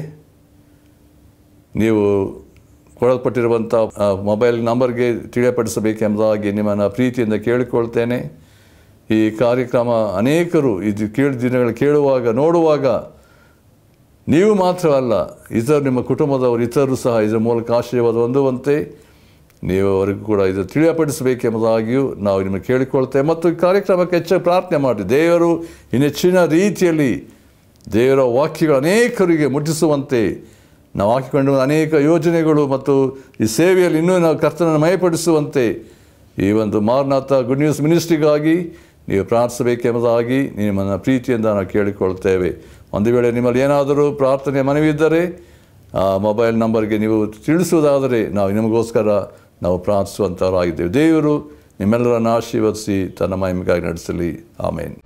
ನೀವು ಕೊಡಲ್ಪಟ್ಟಿರುವಂಥ ಮೊಬೈಲ್ ನಂಬರ್ಗೆ ತಿಳಿಯಪಡಿಸಬೇಕೆಂಬುದಾಗಿ ನಿಮ್ಮನ್ನು ಪ್ರೀತಿಯಿಂದ ಕೇಳಿಕೊಳ್ತೇನೆ ಈ ಕಾರ್ಯಕ್ರಮ ಅನೇಕರು ಇದು ಕೇಳಿದ ದಿನಗಳು ಕೇಳುವಾಗ ನೋಡುವಾಗ ನೀವು ಮಾತ್ರವಲ್ಲ ಇತರ ನಿಮ್ಮ ಕುಟುಂಬದವರು ಇತರರು ಸಹ ಇದರ ಮೂಲಕ ಆಶೀರ್ವಾದ ಹೊಂದುವಂತೆ ನೀವು ಅವರಿಗೂ ಕೂಡ ಇದು ತಿಳಿಯಪಡಿಸಬೇಕೆಂಬುದಾಗಿಯೂ ನಾವು ನಿಮಗೆ ಕೇಳಿಕೊಳ್ತೇವೆ ಮತ್ತು ಈ ಕಾರ್ಯಕ್ರಮಕ್ಕೆ ಹೆಚ್ಚು ಪ್ರಾರ್ಥನೆ ಮಾಡಿ ದೇವರು ಇನ್ನೆಚ್ಚಿನ ರೀತಿಯಲ್ಲಿ ದೇವರ ವಾಕ್ಯಗಳು ಅನೇಕರಿಗೆ ಮುಟ್ಟಿಸುವಂತೆ ನಾವು ಹಾಕಿಕೊಂಡು ಅನೇಕ ಯೋಜನೆಗಳು ಮತ್ತು ಈ ಸೇವೆಯಲ್ಲಿ ಇನ್ನೂ ನಾವು ಕರ್ತನನ್ನು ಮಯಪಡಿಸುವಂತೆ ಈ ಒಂದು ಮಾರ್ನಾಥ ಗುಡ್ ನ್ಯೂಸ್ ಮಿನಿಸ್ಟ್ರಿಗಾಗಿ ನೀವು ಪ್ರಾರ್ಥಿಸಬೇಕೆಂಬುದಾಗಿ ನಿಮ್ಮನ್ನು ಪ್ರೀತಿಯಿಂದ ನಾವು ಕೇಳಿಕೊಳ್ತೇವೆ ಒಂದು ವೇಳೆ ನಿಮ್ಮಲ್ಲಿ ಏನಾದರೂ ಪ್ರಾರ್ಥನೆ ಮನವಿ ಇದ್ದರೆ ಆ ಮೊಬೈಲ್ ನಂಬರ್ಗೆ ನೀವು ತಿಳಿಸುವುದಾದರೆ ನಾವು ನಿಮಗೋಸ್ಕರ ನಾವು ಪ್ರಾರ್ಥಿಸುವಂಥವರಾಗಿದ್ದೇವೆ ದೇವರು ನಿಮ್ಮೆಲ್ಲರನ್ನು ಆಶೀರ್ವದಿಸಿ ತನ್ನ ಮಹಿಮೆಗಾಗಿ ನಡೆಸಲಿ ಆಮೇನ್